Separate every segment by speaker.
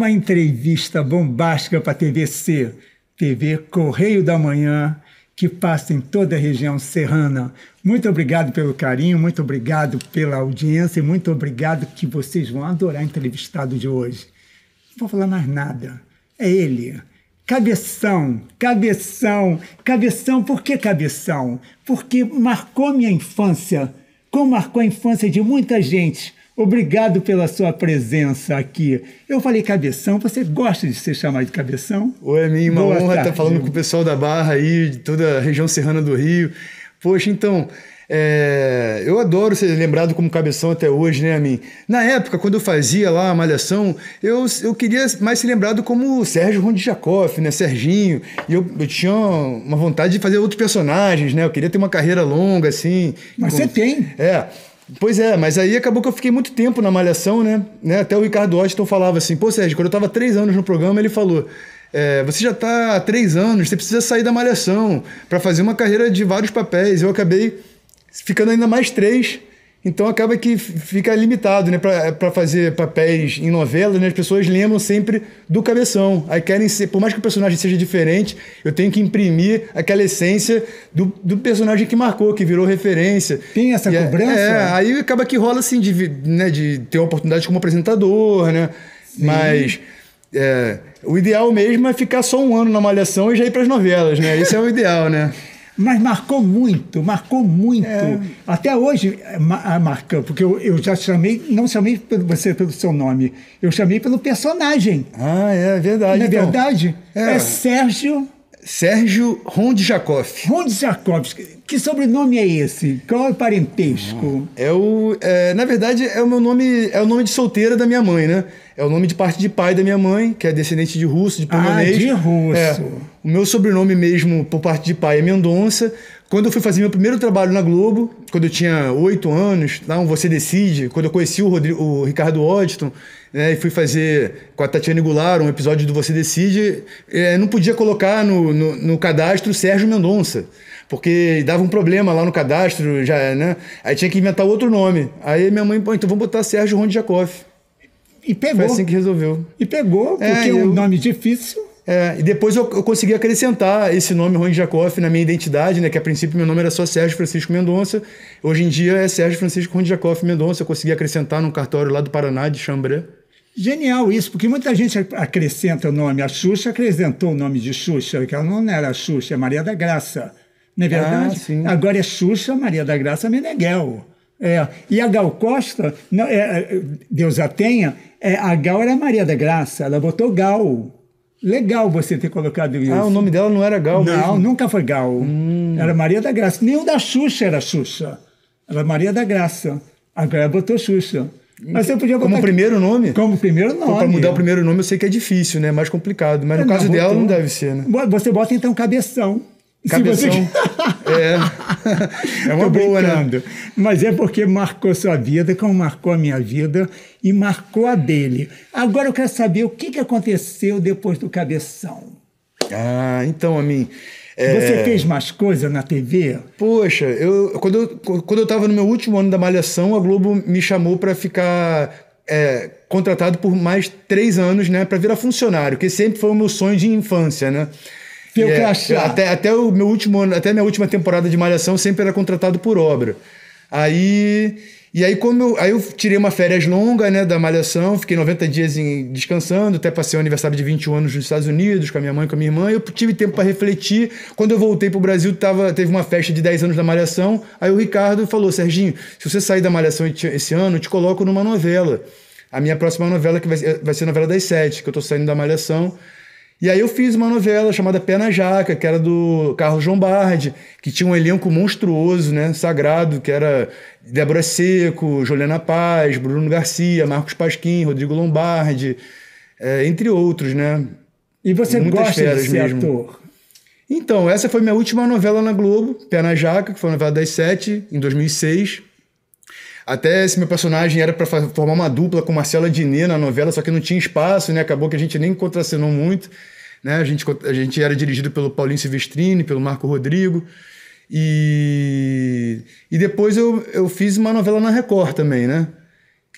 Speaker 1: uma entrevista bombástica para a TVC, TV Correio da Manhã, que passa em toda a região serrana. Muito obrigado pelo carinho, muito obrigado pela audiência e muito obrigado que vocês vão adorar o entrevistado de hoje. Não vou falar mais nada. É ele. Cabeção, cabeção, cabeção. Por que cabeção? Porque marcou minha infância, como marcou a infância de muita gente. Obrigado pela sua presença aqui. Eu falei cabeção, você gosta de ser chamado de cabeção?
Speaker 2: Oi, é minha uma honra estar tá falando com o pessoal da Barra aí, de toda a região serrana do Rio. Poxa, então, é, eu adoro ser lembrado como cabeção até hoje, né, Amin? Na época, quando eu fazia lá a Malhação, eu, eu queria mais ser lembrado como Sérgio Rondjakoff, né, Serginho. E eu, eu, tinha uma vontade de fazer outros personagens, né? Eu queria ter uma carreira longa, assim. Mas você tem. É. Pois é, mas aí acabou que eu fiquei muito tempo na malhação, né? né? Até o Ricardo Washington falava assim, pô, Sérgio, quando eu tava três anos no programa, ele falou. É, você já está há três anos, você precisa sair da malhação para fazer uma carreira de vários papéis. Eu acabei ficando ainda mais três então acaba que fica limitado, né? Para fazer papéis em novela, né? as pessoas lembram sempre do cabeção. Aí querem ser, por mais que o personagem seja diferente, eu tenho que imprimir aquela essência do, do personagem que marcou, que virou referência. Tem essa e é, cobrança? É, é, aí acaba que rola assim de, né, de ter uma oportunidade como apresentador, né? Sim. Mas. É, o ideal mesmo
Speaker 1: é ficar só um ano na malhação e já ir para as novelas, né? Esse é o ideal, né? Mas marcou muito, marcou muito. É. Até hoje eh, ah, marca, porque eu, eu, já chamei, não chamei pelo, você pelo seu nome, eu chamei pelo personagem. Ah, é verdade. Na é então, verdade, é, é Sérgio Sérgio Rondjakov. Rondjakov, que sobrenome é esse? Qual é o parentesco? É o, é, na verdade, é o meu nome,
Speaker 2: é o nome de solteira da minha mãe, né? É o nome de parte de pai da minha mãe, que é descendente de russo, de ah, polonês. Ah, de russo. É, o meu sobrenome mesmo, por parte de pai, é Mendonça. Quando eu fui fazer meu primeiro trabalho na Globo, quando eu tinha oito anos, não, tá, Você Decide, quando eu conheci o, Rodrigo, o Ricardo Oddston, né, e fui fazer com a Tatiana Goulart um episódio do Você Decide, é, não podia colocar no, no, no cadastro Sérgio Mendonça, porque dava um problema lá no cadastro, já, né? Aí tinha que inventar outro nome. Aí minha mãe, pô, então vamos botar Sérgio Rondiakoff. E pegou. Foi assim que resolveu. E pegou, é, porque é, eu... um nome difícil. É, e depois eu, eu, consegui acrescentar esse nome Juan Jacoff na minha identidade, né? Que a princípio meu nome era só Sérgio Francisco Mendonça. Hoje em dia é Sérgio Francisco Juan Jacoff Mendonça. Eu consegui acrescentar num cartório lá do Paraná, de Chambré.
Speaker 1: Genial isso, porque muita gente acrescenta o nome. A Xuxa acrescentou o nome de Xuxa, que ela não era Xuxa, é Maria da Graça. Não é ah, verdade? Ah, Agora é Xuxa Maria da Graça Meneghel. É. E a Gal Costa, não, é, é Deus a tenha, é, a Gal era Maria da Graça, ela botou Gal. Legal você ter colocado ah, isso. Ah, o nome dela não era Gal Não, mesmo. nunca foi Gal. Hum. Era Maria da Graça. Nem o da Xuxa era Xuxa. Era Maria da Graça. Agora botou Xuxa. Mas você podia botar... Como primeiro nome? Como primeiro nome. Para mudar o primeiro nome eu sei que é difícil, né? É mais complicado. Mas no
Speaker 3: caso dela não deve
Speaker 2: ser,
Speaker 1: né? Você bota então Cabeção. Cabeção. Você... é, é uma boa, né? Mas é porque marcou sua vida, como marcou a minha vida e marcou a dele. Agora eu quero saber o que, que aconteceu depois do Cabeção. Ah, então, a mim. É... Você fez mais coisa na TV?
Speaker 2: Poxa, eu quando eu quando eu estava no meu último ano da malhação, a Globo me chamou para ficar é, contratado por mais três anos, né, para virar funcionário, que sempre foi o meu sonho de infância, né?
Speaker 4: É, até,
Speaker 2: até, o meu último, até minha última temporada de Malhação sempre era contratado por obra. Aí. E aí, como eu, aí eu tirei uma férias longa, né, da malhação, fiquei 90 dias em, descansando, até passei o aniversário de 21 anos nos Estados Unidos, com a minha mãe, com a minha irmã, eu tive tempo para refletir. Quando eu voltei pro Brasil, tava, teve uma festa de 10 anos da malhação, aí o Ricardo falou, Serginho, se você sair da malhação esse ano, eu te coloco numa novela. A minha próxima novela que vai, vai ser a novela das sete, que eu tô saindo da malhação, e aí eu fiz uma novela chamada Pé na Jaca, que era do Carlos Lombardi, que tinha um elenco monstruoso, né? Sagrado, que era Débora Seco, Juliana Paz, Bruno Garcia, Marcos Pasquim, Rodrigo Lombardi, é, entre outros, né? E você Muitas gosta de ser mesmo. ator? Então, essa foi minha última novela na Globo, Pé na Jaca, que foi a novela das sete, em 2006. Até esse meu personagem era para formar uma dupla com Marcela Diné na novela, só que não tinha espaço, né? Acabou que a gente nem contracenou muito, né? A gente, a gente era dirigido pelo Paulinho Silvestrini, pelo Marco Rodrigo. E, e depois eu, eu fiz uma novela na Record também, né?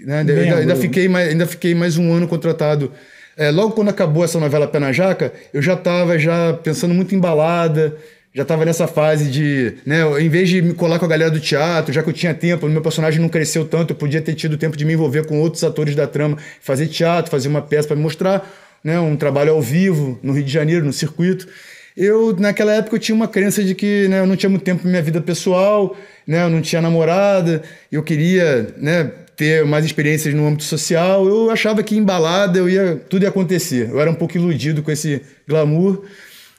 Speaker 2: né? Ainda, ainda, fiquei mais, ainda fiquei mais um ano contratado. É, logo quando acabou essa novela Pé na Jaca, eu já estava já pensando muito em balada, já tava nessa fase de, né, em vez de me colar com a galera do teatro, já que eu tinha tempo, meu personagem não cresceu tanto, eu podia ter tido tempo de me envolver com outros atores da trama, fazer teatro, fazer uma peça para me mostrar, né, um trabalho ao vivo no Rio de Janeiro, no circuito. Eu naquela época eu tinha uma crença de que, né, eu não tinha muito tempo para minha vida pessoal, né, eu não tinha namorada, eu queria, né, ter mais experiências no âmbito social. Eu achava que embalada eu ia tudo ia acontecer. Eu era um pouco iludido com esse glamour.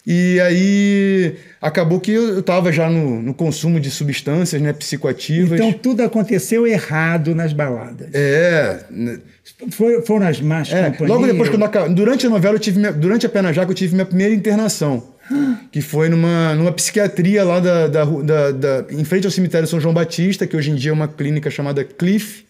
Speaker 2: E aí acabou que eu estava já no, no, consumo de substâncias né, psicoativas. Então
Speaker 1: tudo aconteceu errado nas baladas.
Speaker 2: É. Né. Foi, foram as más é, companhias. Logo depois, quando durante a novela, eu tive minha, durante a Pena Jaca, eu tive minha primeira internação. Que foi numa, numa psiquiatria lá da, da, da, da, em frente ao cemitério São João Batista, que hoje em dia é uma clínica chamada Cliff.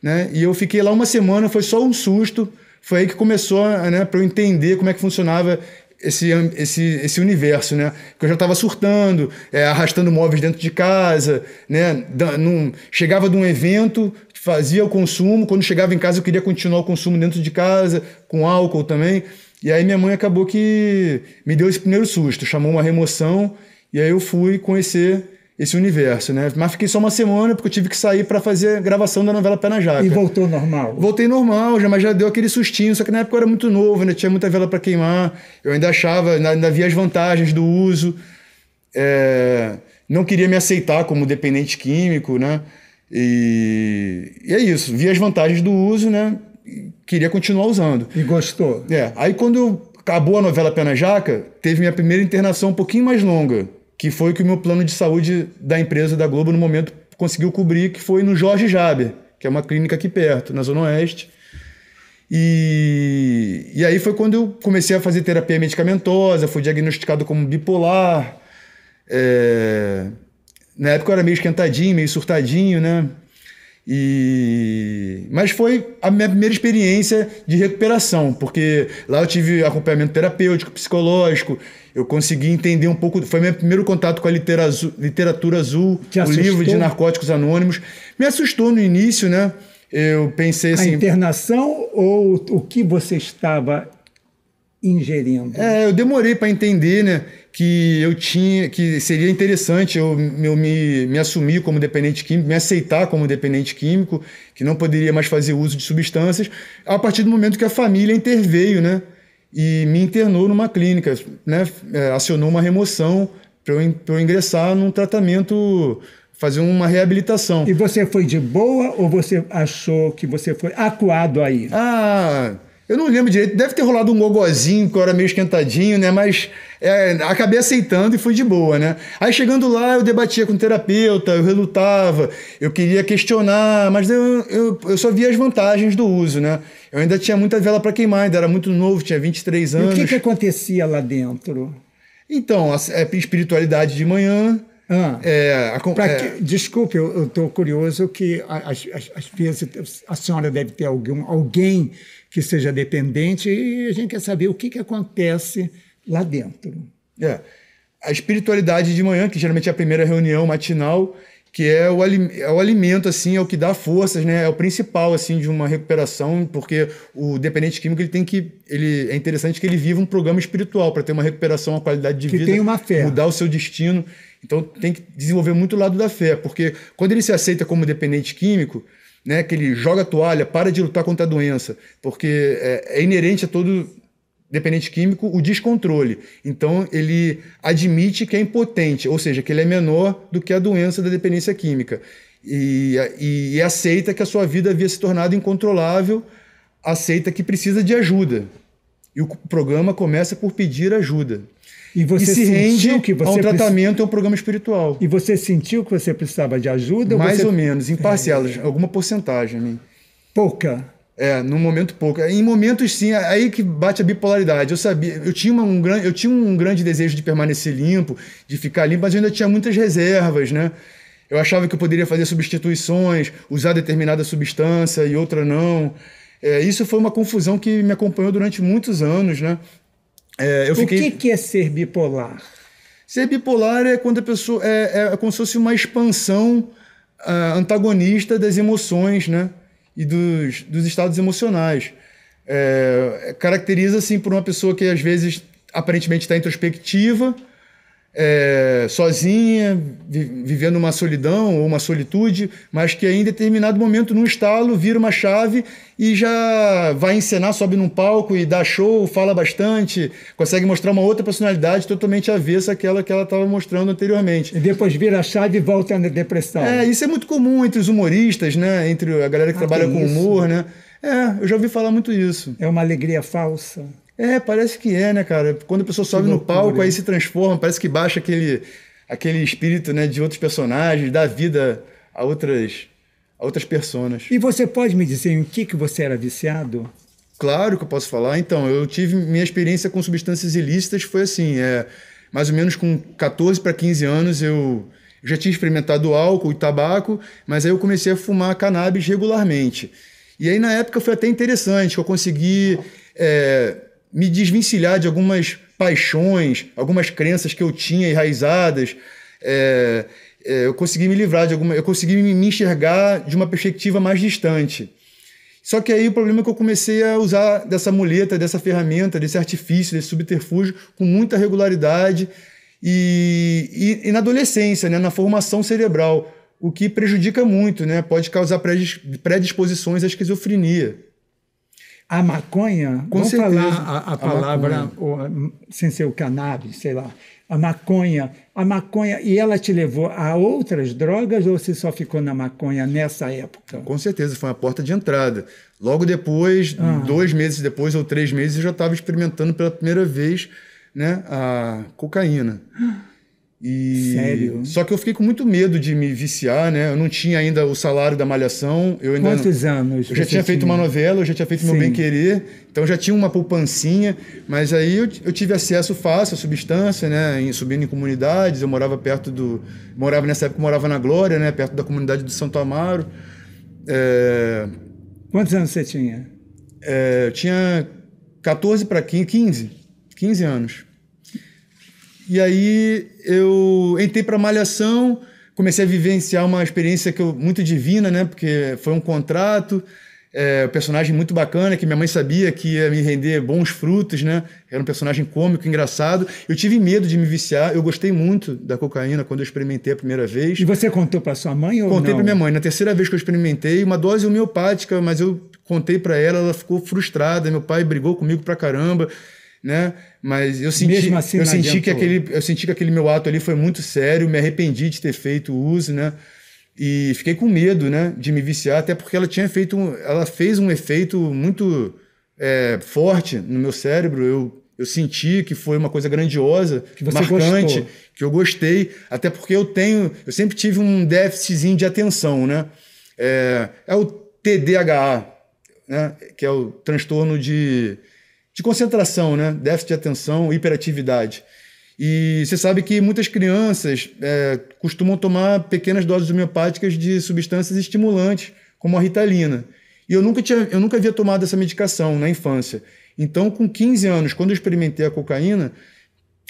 Speaker 2: Né? E eu fiquei lá uma semana, foi só um susto foi aí que começou né, para eu entender como é que funcionava esse, esse, esse universo, né? Que eu já estava surtando, é, arrastando móveis dentro de casa, né? Da, num, chegava de um evento, fazia o consumo, quando chegava em casa eu queria continuar o consumo dentro de casa, com álcool também. E aí minha mãe acabou que me deu esse primeiro susto, chamou uma remoção, e aí eu fui conhecer esse universo, né? Mas fiquei só uma semana porque eu tive que sair para fazer a gravação da novela Pé na Jaca. E voltou normal? Voltei normal, já, mas já deu aquele sustinho, só que na época eu era muito novo, né? Tinha muita vela para queimar, eu ainda achava, ainda via as vantagens do uso, é... não queria me aceitar como dependente químico, né? E... e é isso, via as vantagens do uso, né? E queria continuar usando. E gostou? É, aí quando acabou a novela Pé na Jaca, teve minha primeira internação um pouquinho mais longa que foi o que o meu plano de saúde da empresa da Globo no momento conseguiu cobrir, que foi no Jorge Jaber, que é uma clínica aqui perto, na Zona Oeste. E, e aí foi quando eu comecei a fazer terapia medicamentosa, fui diagnosticado como bipolar. É, na época eu era meio esquentadinho, meio surtadinho, né? E... Mas foi a minha primeira experiência de recuperação, porque lá eu tive acompanhamento terapêutico, psicológico, eu consegui entender um pouco. Foi meu primeiro contato com a literatura azul, o livro de Narcóticos Anônimos. Me assustou no início, né? Eu pensei assim. A internação ou o que você estava ingerindo? É, eu demorei para entender, né? que eu tinha que seria interessante eu, eu me, me assumir como dependente químico, me aceitar como dependente químico, que não poderia mais fazer uso de substâncias, a partir do momento que a família interveio, né? E me internou numa clínica, né? É, acionou uma remoção para eu, eu ingressar num tratamento, fazer uma reabilitação. E você foi de boa ou você achou que você foi acuado aí? Ah. Eu não lembro direito, deve ter rolado um gogozinho que eu era meio esquentadinho, né? Mas é, acabei aceitando e fui de boa, né? Aí chegando lá, eu debatia com o terapeuta, eu relutava, eu queria questionar, mas eu, eu, eu só via as vantagens do uso, né? Eu ainda tinha muita vela para queimar, ainda era muito novo, tinha 23 anos. E o que, que acontecia
Speaker 1: lá dentro? Então, a, a é, espiritualidade de manhã, ah, é, é que, é, desculpe, eu estou curioso que às vezes a senhora deve ter algum, alguém que seja dependente e a gente quer saber o que, que acontece lá dentro. É. A espiritualidade de manhã, que geralmente é a primeira reunião
Speaker 2: matinal, que é o, é o alimento, assim, é o que dá forças, né? É o principal, assim, de uma recuperação, porque o dependente químico, ele tem que... Ele, é interessante que ele viva um programa espiritual para ter uma recuperação, uma qualidade de que vida. Que tem uma fé. Mudar o seu destino. Então, tem que desenvolver muito o lado da fé, porque quando ele se aceita como dependente químico, né, que ele joga a toalha, para de lutar contra a doença, porque é, é inerente a todo dependente químico o descontrole. Então ele admite que é impotente, ou seja, que ele é menor do que a doença da dependência química. E, e, e aceita que a sua vida havia se tornado incontrolável, aceita que precisa de ajuda. E o programa começa por pedir ajuda. E você e se sentiu que você um tratamento, é um programa espiritual. E você sentiu que você precisava de ajuda? Mais ou, você... ou menos, em parcelas, é. alguma porcentagem. Né? Pouca. É, num momento pouco. Em momentos sim, é aí que bate a bipolaridade. Eu sabia, eu tinha, uma, um, eu tinha um grande desejo de permanecer limpo, de ficar limpo, mas eu ainda tinha muitas reservas, né? Eu achava que eu poderia fazer substituições, usar determinada substância e outra não. É, isso foi uma confusão que me acompanhou durante muitos anos, né? É, eu o fiquei... que, que é ser bipolar? Ser bipolar é quando a pessoa. É, é como se fosse uma expansão uh, antagonista das emoções, né? E dos, dos estados emocionais. É, caracteriza, assim, por uma pessoa que às vezes aparentemente está introspectiva é, sozinha, vi, vivendo uma solidão ou uma solitude, mas que em determinado momento, num estalo, vira uma chave e já vai encenar, sobe num palco e dá show, fala bastante, consegue mostrar uma outra personalidade totalmente avessa àquela que ela estava mostrando anteriormente. E depois vira a chave e
Speaker 1: volta na depressão. É,
Speaker 2: isso é muito comum entre os humoristas, né? Entre a galera que ah, trabalha que com isso. humor, né? É, eu já ouvi falar muito isso. É uma alegria falsa. É, parece que é, né, cara? Quando a pessoa sobe no palco, aí se transforma, parece que baixa aquele, aquele espírito né, de outros personagens, dá vida a outras, a outras pessoas. E você pode me dizer em que, que você era viciado? Claro que eu posso falar. Então, eu tive minha experiência com substâncias ilícitas foi assim, é, mais ou menos com 14 para 15 anos eu já tinha experimentado álcool e tabaco, mas aí eu comecei a fumar cannabis regularmente. E aí na época foi até interessante, eu consegui é, me desvencilhar de algumas paixões, algumas crenças que eu tinha enraizadas. É, é, eu consegui me livrar de alguma, eu consegui me enxergar de uma perspectiva mais distante. Só que aí o problema é que eu comecei a usar dessa muleta, dessa ferramenta, desse artifício, desse subterfúgio com muita regularidade e, e, e na adolescência, né, na formação cerebral, o que prejudica muito, né, pode causar predisposições à esquizofrenia
Speaker 1: a maconha. Concentrar vamos falar, a, a palavra, ou, sem ser o cannabis, sei lá. A maconha. A maconha. E ela te levou a outras drogas ou você só ficou na maconha nessa época? Com certeza, foi uma porta de entrada.
Speaker 2: Logo depois, ah. dois meses depois ou três meses, eu já estava experimentando pela primeira vez né, a cocaína. Ah. E... Sério? Só que eu fiquei com muito medo de me viciar, né? Eu não tinha ainda o salário da malhação. Eu ainda Quantos não... anos? Eu já tinha feito tinha? uma novela, eu já tinha feito Sim. meu bem querer, então já tinha uma poupancinha, mas aí eu, eu, tive acesso fácil à substância, né? Em, subindo em comunidades, eu morava perto do. Morava nessa época, eu morava na Glória, né? Perto da comunidade do Santo Amaro. É... Quantos anos você tinha? É, eu tinha 14 para 15, 15 anos. E aí eu entrei para Malhação, comecei a vivenciar uma experiência que eu, muito divina, né? Porque foi um contrato, é, um personagem muito bacana, que minha mãe sabia que ia me render bons frutos, né? Era um personagem cômico, engraçado. Eu tive medo de me viciar, eu gostei muito da cocaína quando eu experimentei a primeira vez. E você contou para sua mãe ou Contei para minha mãe. Na terceira vez que eu experimentei, uma dose homeopática, mas eu contei para ela, ela ficou frustrada, meu pai brigou comigo para caramba né? Mas eu senti, assim, eu senti que aquele, eu senti que aquele meu ato ali foi muito sério, me arrependi de ter feito uso, né? E fiquei com medo, né, de me viciar, até porque ela tinha feito, um, ela fez um efeito muito é, forte no meu cérebro. Eu eu senti que foi uma coisa grandiosa, que marcante, gostou. que eu gostei, até porque eu tenho, eu sempre tive um déficitzinho de atenção, né? É, é o TDAH, né? Que é o transtorno de de concentração, né? Déficit de atenção, hiperatividade. E você sabe que muitas crianças é, costumam tomar pequenas doses homeopáticas de substâncias estimulantes, como a ritalina. E eu nunca, tinha, eu nunca havia tomado essa medicação na infância. Então, com 15 anos, quando eu experimentei a cocaína,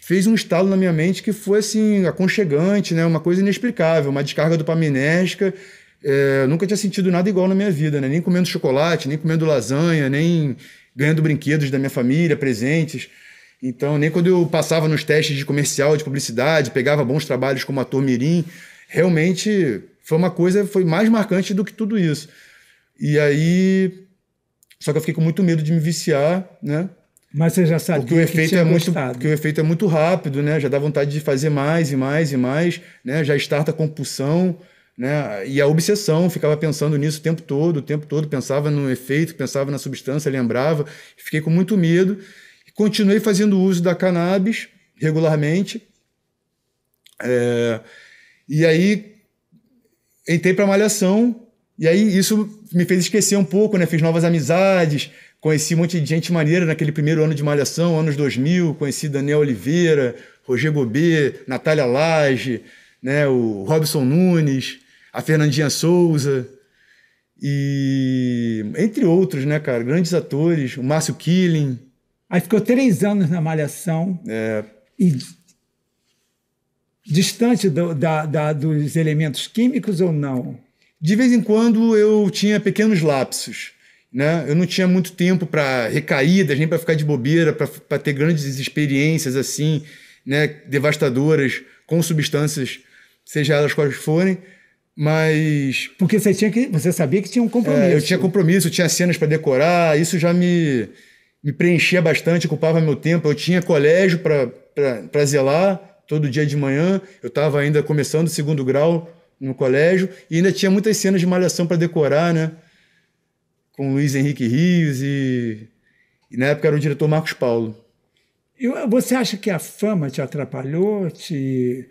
Speaker 2: fez um estalo na minha mente que foi assim, aconchegante, né? uma coisa inexplicável, uma descarga dopaminérgica. É, eu nunca tinha sentido nada igual na minha vida, né? nem comendo chocolate, nem comendo lasanha, nem ganhando brinquedos da minha família, presentes. Então, nem quando eu passava nos testes de comercial, de publicidade, pegava bons trabalhos como ator mirim, realmente foi uma coisa, foi mais marcante do que tudo isso. E aí, só que eu fiquei com muito medo de me viciar, né? Mas você já sabia porque o efeito que é muito, gostado. Porque o efeito é muito rápido, né? Já dá vontade de fazer mais e mais e mais, né? Já starta a compulsão. Né? E a obsessão, ficava pensando nisso o tempo todo, o tempo todo, pensava no efeito, pensava na substância, lembrava. Fiquei com muito medo. Continuei fazendo uso da cannabis regularmente. É, e aí entrei para malhação. E aí isso me fez esquecer um pouco, né? Fiz novas amizades, conheci um monte de gente maneira naquele primeiro ano de malhação, anos 2000, conheci Daniel Oliveira, Roger Gobet, Natália Lage, né, o Robson Nunes, a Fernandinha Souza, e entre
Speaker 1: outros, né, cara? Grandes atores, o Márcio Killing. Aí ficou três anos na Malhação. É. E distante do, da, da, dos elementos químicos ou não? De vez em quando eu tinha pequenos lapsos.
Speaker 2: Né? Eu não tinha muito tempo para recaídas, nem para ficar de bobeira, para ter grandes experiências assim, né? devastadoras com substâncias, seja elas quais forem. Mas. Porque você tinha que. Você sabia que tinha um compromisso. É, eu tinha compromisso, eu tinha cenas para decorar, isso já me, me preenchia bastante, ocupava meu tempo. Eu tinha colégio para zelar todo dia de manhã. Eu estava ainda começando o segundo grau no colégio e ainda tinha muitas cenas de malhação para decorar, né? Com Luiz Henrique Rios e, e na época era o diretor Marcos Paulo.
Speaker 1: E você acha que a fama te atrapalhou, te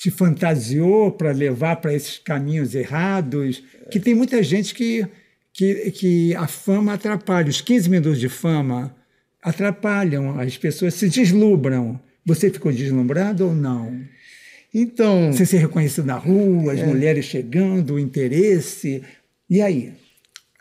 Speaker 1: se fantasiou para levar para esses caminhos errados, que tem muita gente que, que, que a fama atrapalha. Os 15 minutos de fama atrapalham, as pessoas se deslumbram. Você ficou deslumbrado ou não? Então. Você ser reconhecido na rua, as é. mulheres chegando, o interesse. E aí?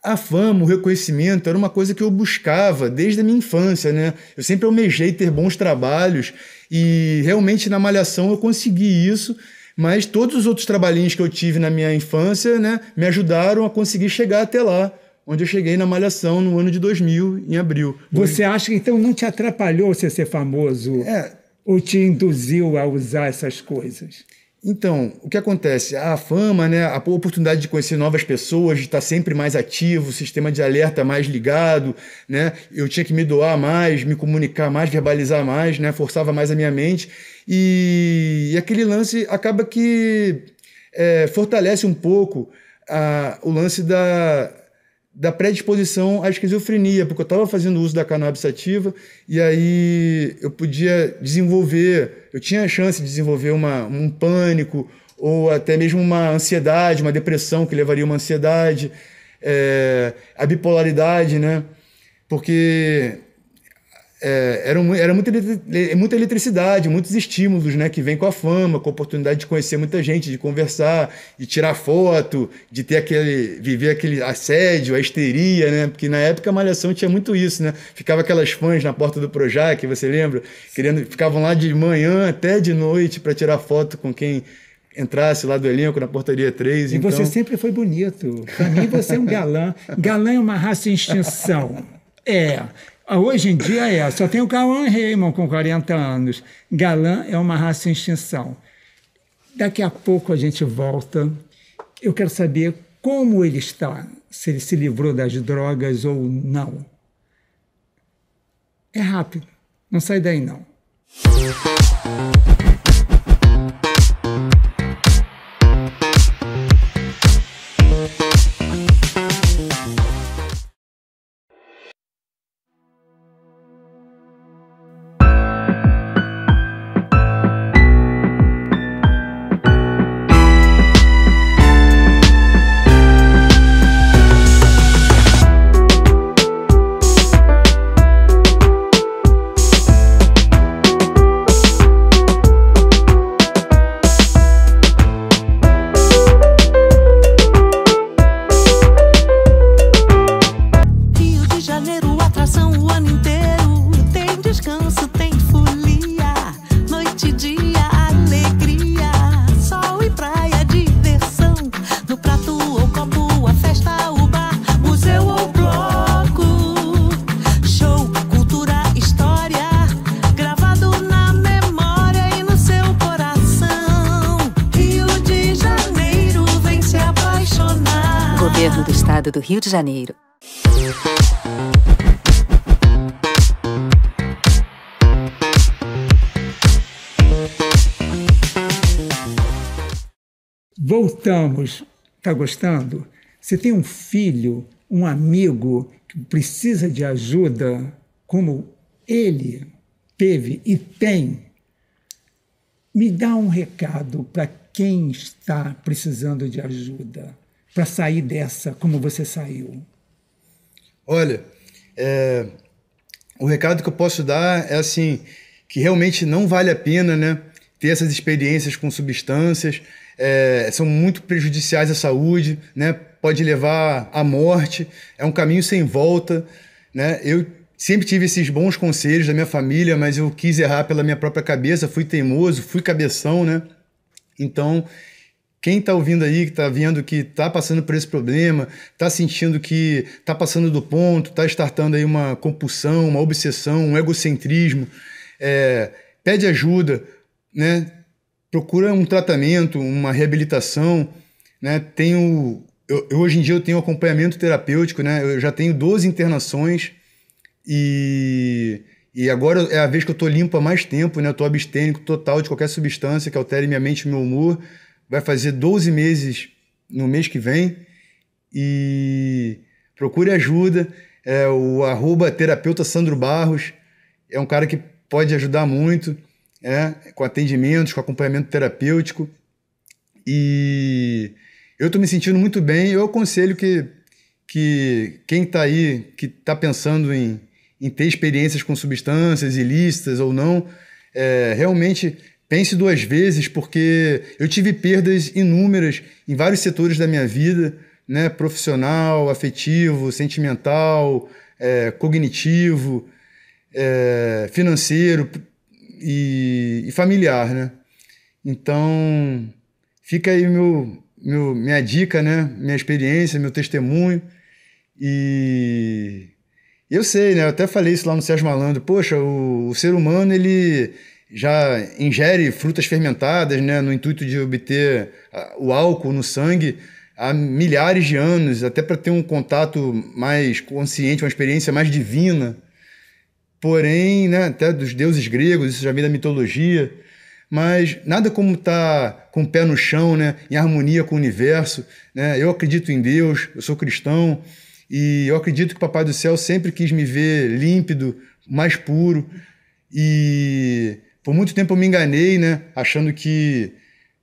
Speaker 1: A fama, o
Speaker 2: reconhecimento era uma coisa que eu buscava desde a minha infância, né? Eu sempre almejei ter bons trabalhos e realmente na Malhação eu consegui isso, mas todos os outros trabalhinhos que eu tive na minha infância, né, me ajudaram a conseguir chegar até lá, onde eu cheguei na
Speaker 1: Malhação no ano de 2000, em abril. Você acha que então não te atrapalhou você ser famoso? É. Ou te induziu a usar essas coisas? Então, o que acontece?
Speaker 2: A fama, né, a oportunidade de conhecer novas pessoas, de estar sempre mais ativo, o sistema de alerta mais ligado, né? Eu tinha que me doar mais, me comunicar mais, verbalizar mais, né? Forçava mais a minha mente. E, e aquele lance acaba que é, fortalece um pouco a, o lance da, da predisposição à esquizofrenia, porque eu estava fazendo uso da cannabis ativa e aí eu podia desenvolver, eu tinha a chance de desenvolver uma, um pânico ou até mesmo uma ansiedade, uma depressão que levaria uma ansiedade, é, a bipolaridade, né? Porque é, era, era muita, muita eletricidade, muitos estímulos né, que vem com a fama, com a oportunidade de conhecer muita gente, de conversar, de tirar foto, de ter aquele, viver aquele assédio, a histeria, né? Porque na época a Malhação tinha muito isso, né? Ficava aquelas fãs na porta do Projac, você lembra? Querendo, ficavam lá de manhã até de noite para tirar foto com quem entrasse lá do elenco na portaria 3. E então... você sempre
Speaker 1: foi bonito. Para mim, você é um galã. Galã é uma raça em extinção. É. Ah, hoje em dia é, só tem o Cauan Raymond com 40 anos. Galã é uma raça em extinção. Daqui a pouco a gente volta. Eu quero saber como ele está, se ele se livrou das drogas ou não. É rápido, não sai daí não.
Speaker 3: Rio de Janeiro.
Speaker 1: Voltamos. Está gostando? Você tem um filho, um amigo que precisa de ajuda, como ele teve e tem. Me dá um recado para quem está precisando de ajuda para sair dessa como você saiu?
Speaker 2: Olha, é, o recado que eu posso dar é assim que realmente não vale a pena, né? Ter essas experiências com substâncias é, são muito prejudiciais à saúde, né? Pode levar à morte, é um caminho sem volta, né? Eu sempre tive esses bons conselhos da minha família, mas eu quis errar pela minha própria cabeça, fui teimoso, fui cabeção, né? Então quem está ouvindo aí, que está vendo que está passando por esse problema, está sentindo que está passando do ponto, está estartando aí uma compulsão, uma obsessão, um egocentrismo, é, pede ajuda, né? procura um tratamento, uma reabilitação. Né? Tenho, eu, eu, hoje em dia eu tenho acompanhamento terapêutico, né? eu já tenho 12 internações e e agora é a vez que eu estou limpo há mais tempo, né? abstênico total de qualquer substância que altere minha mente e meu humor vai fazer 12 meses no mês que vem. E procure ajuda. É, o arroba terapeuta Sandro Barros é um cara que pode ajudar muito é, com atendimentos, com acompanhamento terapêutico. E eu estou me sentindo muito bem. Eu aconselho que, que quem está aí, que está pensando em, em ter experiências com substâncias ilícitas ou não, é, realmente Pense duas vezes, porque eu tive perdas inúmeras em vários setores da minha vida, né? Profissional, afetivo, sentimental, é, cognitivo, é, financeiro e, e, familiar, né? Então, fica aí meu, meu, minha dica, né? Minha experiência, meu testemunho e eu sei, né? Eu até falei isso lá no Sérgio Malandro. Poxa, o, o ser humano ele já ingere frutas fermentadas, né, no intuito de obter ah, o álcool no sangue há milhares de anos, até para ter um contato mais consciente, uma experiência mais divina. Porém, né, até dos deuses gregos, isso já vem da mitologia, mas nada como estar tá com o pé no chão, né, em harmonia com o universo. Né? Eu acredito em Deus, eu sou cristão, e eu acredito que o Papai do Céu sempre quis me ver límpido, mais puro, e por muito tempo eu me enganei, né? Achando que,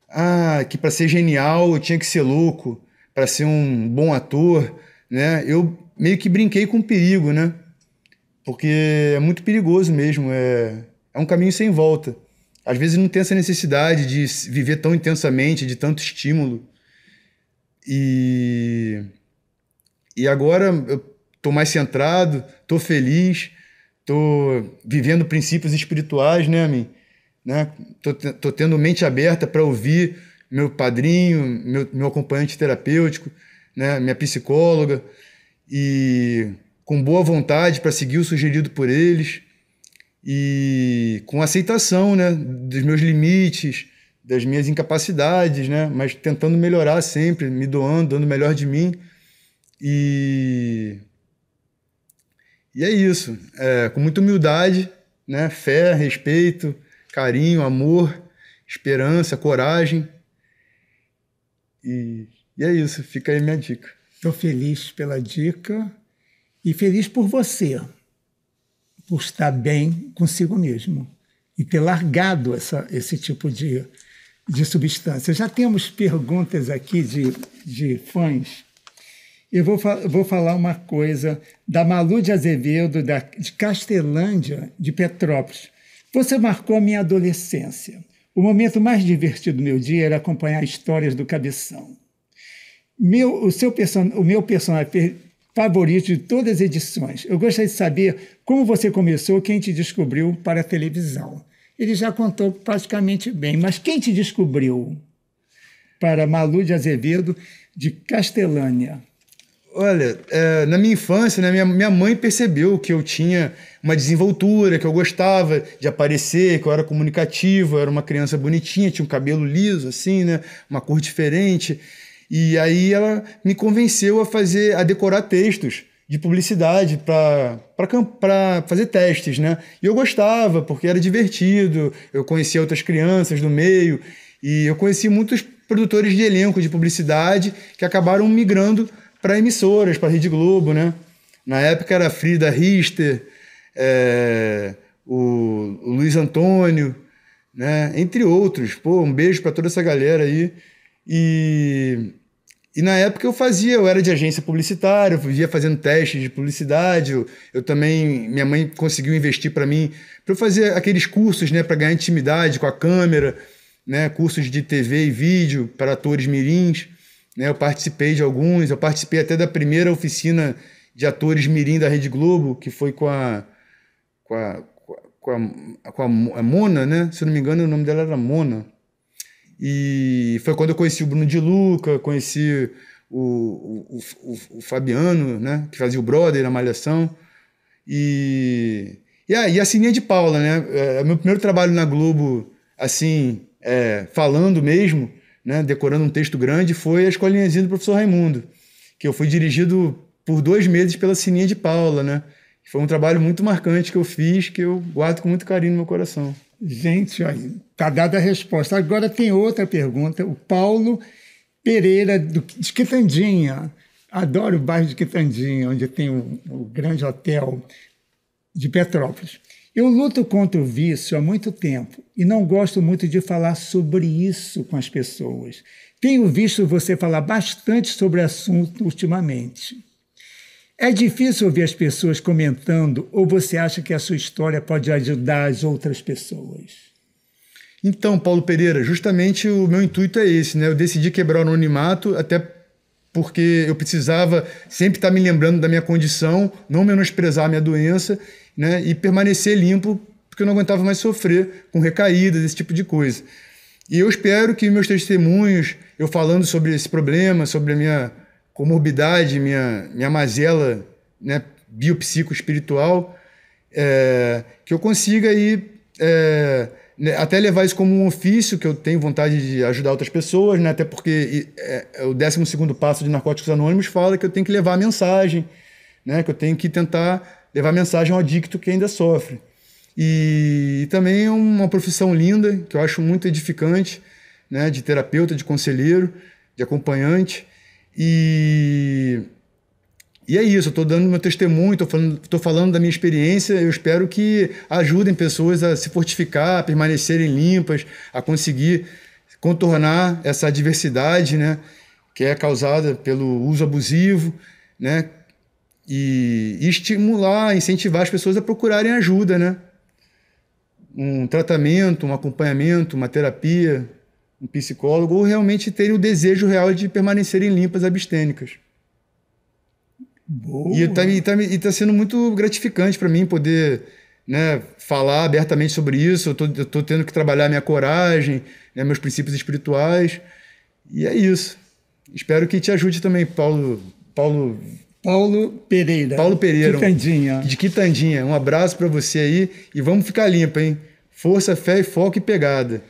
Speaker 2: ah, que para ser genial eu tinha que ser louco, para ser um bom ator, né? Eu meio que brinquei com o perigo, né? Porque é muito perigoso mesmo, é, é um caminho sem volta. Às vezes não tem essa necessidade de viver tão intensamente, de tanto estímulo. E, e agora eu tô mais centrado, tô feliz, tô vivendo princípios espirituais, né, mim, né? Tô, tô tendo mente aberta para ouvir meu padrinho, meu, meu acompanhante terapêutico, né, minha psicóloga e com boa vontade para seguir o sugerido por eles e com aceitação, né, dos meus limites, das minhas incapacidades, né, mas tentando melhorar sempre, me doando, dando o melhor de mim e e é isso. É, com muita humildade, né? fé, respeito, carinho, amor, esperança, coragem.
Speaker 1: E, e é isso. Fica aí minha dica. Estou feliz pela dica e feliz por você, por estar bem consigo mesmo e ter largado essa, esse tipo de, de substância. Já temos perguntas aqui de, de fãs eu vou, vou falar uma coisa da Malu de Azevedo, da, de Castelândia, de Petrópolis. Você marcou a minha adolescência. O momento mais divertido do meu dia era acompanhar histórias do cabeção. Meu, o, seu person, o meu personagem favorito de todas as edições. Eu gostaria de saber como você começou, quem te descobriu para a televisão. Ele já contou praticamente bem, mas quem te descobriu para Malu de Azevedo de Castelânia? Olha, é, na minha infância, né, minha,
Speaker 2: minha mãe percebeu que eu tinha uma desenvoltura, que eu gostava de aparecer, que eu era comunicativa, eu era uma criança bonitinha, tinha um cabelo liso, assim, né? Uma cor diferente. E aí ela me convenceu a fazer, a decorar textos de publicidade para fazer testes, né? E eu gostava, porque era divertido, eu conhecia outras crianças do meio, e eu conheci muitos produtores de elenco de publicidade que acabaram migrando para emissoras, para a Rede Globo, né? Na época era Frida Richter, é, o, o, Luiz Antônio, né? Entre outros. Pô, um beijo para toda essa galera aí. E, e na época eu fazia, eu era de agência publicitária, eu vivia fazendo testes de publicidade. Eu, eu também, minha mãe conseguiu investir para mim para eu fazer aqueles cursos, né? Para ganhar intimidade com a câmera, né? Cursos de TV e vídeo para atores mirins. Né? Eu participei de alguns, eu participei até da primeira oficina de atores Mirim da Rede Globo, que foi com a. com a. com a, com a, Mona, né? Se eu não me engano, o nome dela era Mona. E foi quando eu conheci o Bruno de Luca, conheci o, o, o, o Fabiano, né? Que fazia o brother na Malhação. E. E a, e a Sininha de Paula, né? É, é, meu primeiro trabalho na Globo, assim, é, falando mesmo, né, decorando um texto grande, foi a escolinhazinha do professor Raimundo, que eu fui dirigido por dois meses pela Sininha de
Speaker 1: Paula, né? Foi um trabalho muito marcante que eu fiz, que eu guardo com muito carinho no meu coração. Gente, olha, tá dada a resposta. Agora tem outra pergunta. O Paulo Pereira, do, de Quitandinha. Adoro o bairro de Quitandinha, onde tem o, o grande hotel de Petrópolis. Eu luto contra o vício há muito tempo e não gosto muito de falar sobre isso com as pessoas. Tenho visto você falar bastante sobre o assunto ultimamente. É difícil ouvir as pessoas comentando ou você acha que a sua história pode ajudar as outras pessoas? Então, Paulo Pereira, justamente o meu intuito é esse, né? Eu decidi quebrar o
Speaker 2: anonimato até porque eu precisava sempre estar me lembrando da minha condição, não menosprezar a minha doença né, e permanecer limpo, porque eu não aguentava mais sofrer com recaídas, esse tipo de coisa. E eu espero que meus testemunhos, eu falando sobre esse problema, sobre a minha comorbidade, minha, minha mazela né, biopsico-espiritual, é, que eu consiga aí é, né, até levar isso como um ofício, que eu tenho vontade de ajudar outras pessoas, né? até porque é, é, o 12 passo de Narcóticos Anônimos fala que eu tenho que levar a mensagem, né? que eu tenho que tentar levar mensagem ao adicto que ainda sofre. E, e também é uma profissão linda, que eu acho muito edificante, né, de terapeuta, de conselheiro, de acompanhante. E, e é isso, eu estou dando meu testemunho, estou falando, falando da minha experiência. Eu espero que ajudem pessoas a se fortificar, a permanecerem limpas, a conseguir contornar essa adversidade né, que é causada pelo uso abusivo, né, e, estimular, incentivar as pessoas a procurarem ajuda, né? Um tratamento, um acompanhamento, uma terapia, um psicólogo, ou realmente terem o desejo real de permanecerem limpas, abstênicas. Boa. E está tá, tá sendo muito gratificante para mim poder né, falar abertamente sobre isso. Eu estou tendo que trabalhar minha coragem, né, meus princípios espirituais. E é isso. Espero que te ajude também, Paulo, Paulo Paulo Pereira. Paulo Pereira. Quitandinha. De Quitandinha. Um abraço para você aí e vamos ficar limpo, hein? Força, fé
Speaker 1: e foco e pegada.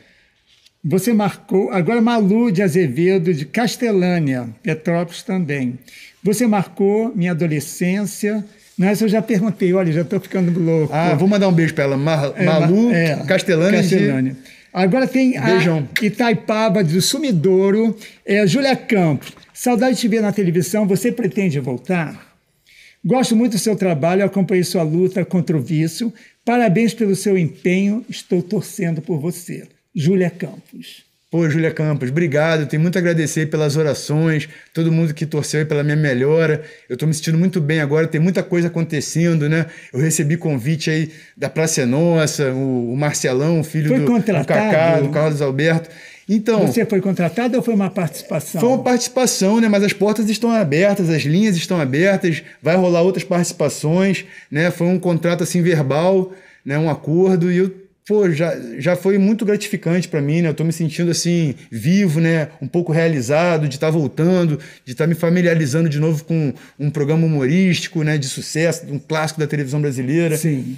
Speaker 1: Você marcou. Agora, Malu de Azevedo, de Castelânia, Petrópolis também. Você marcou minha adolescência. Nessa eu já perguntei, olha, já estou ficando louco. Ah, vou mandar um
Speaker 2: beijo para ela. Mar, é, Malu, é, Castelânia.
Speaker 1: Castelânia. De... Agora tem Beijão. a Itaipaba de Sumidouro, é, Júlia Campos. Saudade de te ver na televisão, você pretende voltar? Gosto muito do seu trabalho, acompanhei sua luta contra o vício. Parabéns pelo seu empenho, estou torcendo por você. Júlia Campos.
Speaker 2: Pô, Júlia Campos, obrigado. Tenho muito a agradecer pelas orações, todo mundo que torceu pela minha melhora. Eu estou me sentindo muito bem agora, tem muita coisa acontecendo, né? Eu recebi convite aí da Praça é Nossa, o, Marcelão, filho Foi do, do Cacá, do
Speaker 1: Carlos Alberto. Então. Você foi contratado ou foi uma participação? Foi
Speaker 2: uma participação, né? Mas as portas estão abertas, as linhas estão abertas, vai rolar outras participações, né? Foi um contrato assim verbal, né? Um acordo e eu pô, já, já foi muito gratificante para mim, né? Eu tô me sentindo assim, vivo, né? Um pouco realizado de estar tá voltando, de estar tá me familiarizando de novo com um programa humorístico, né? De sucesso, um clássico da televisão brasileira. Sim.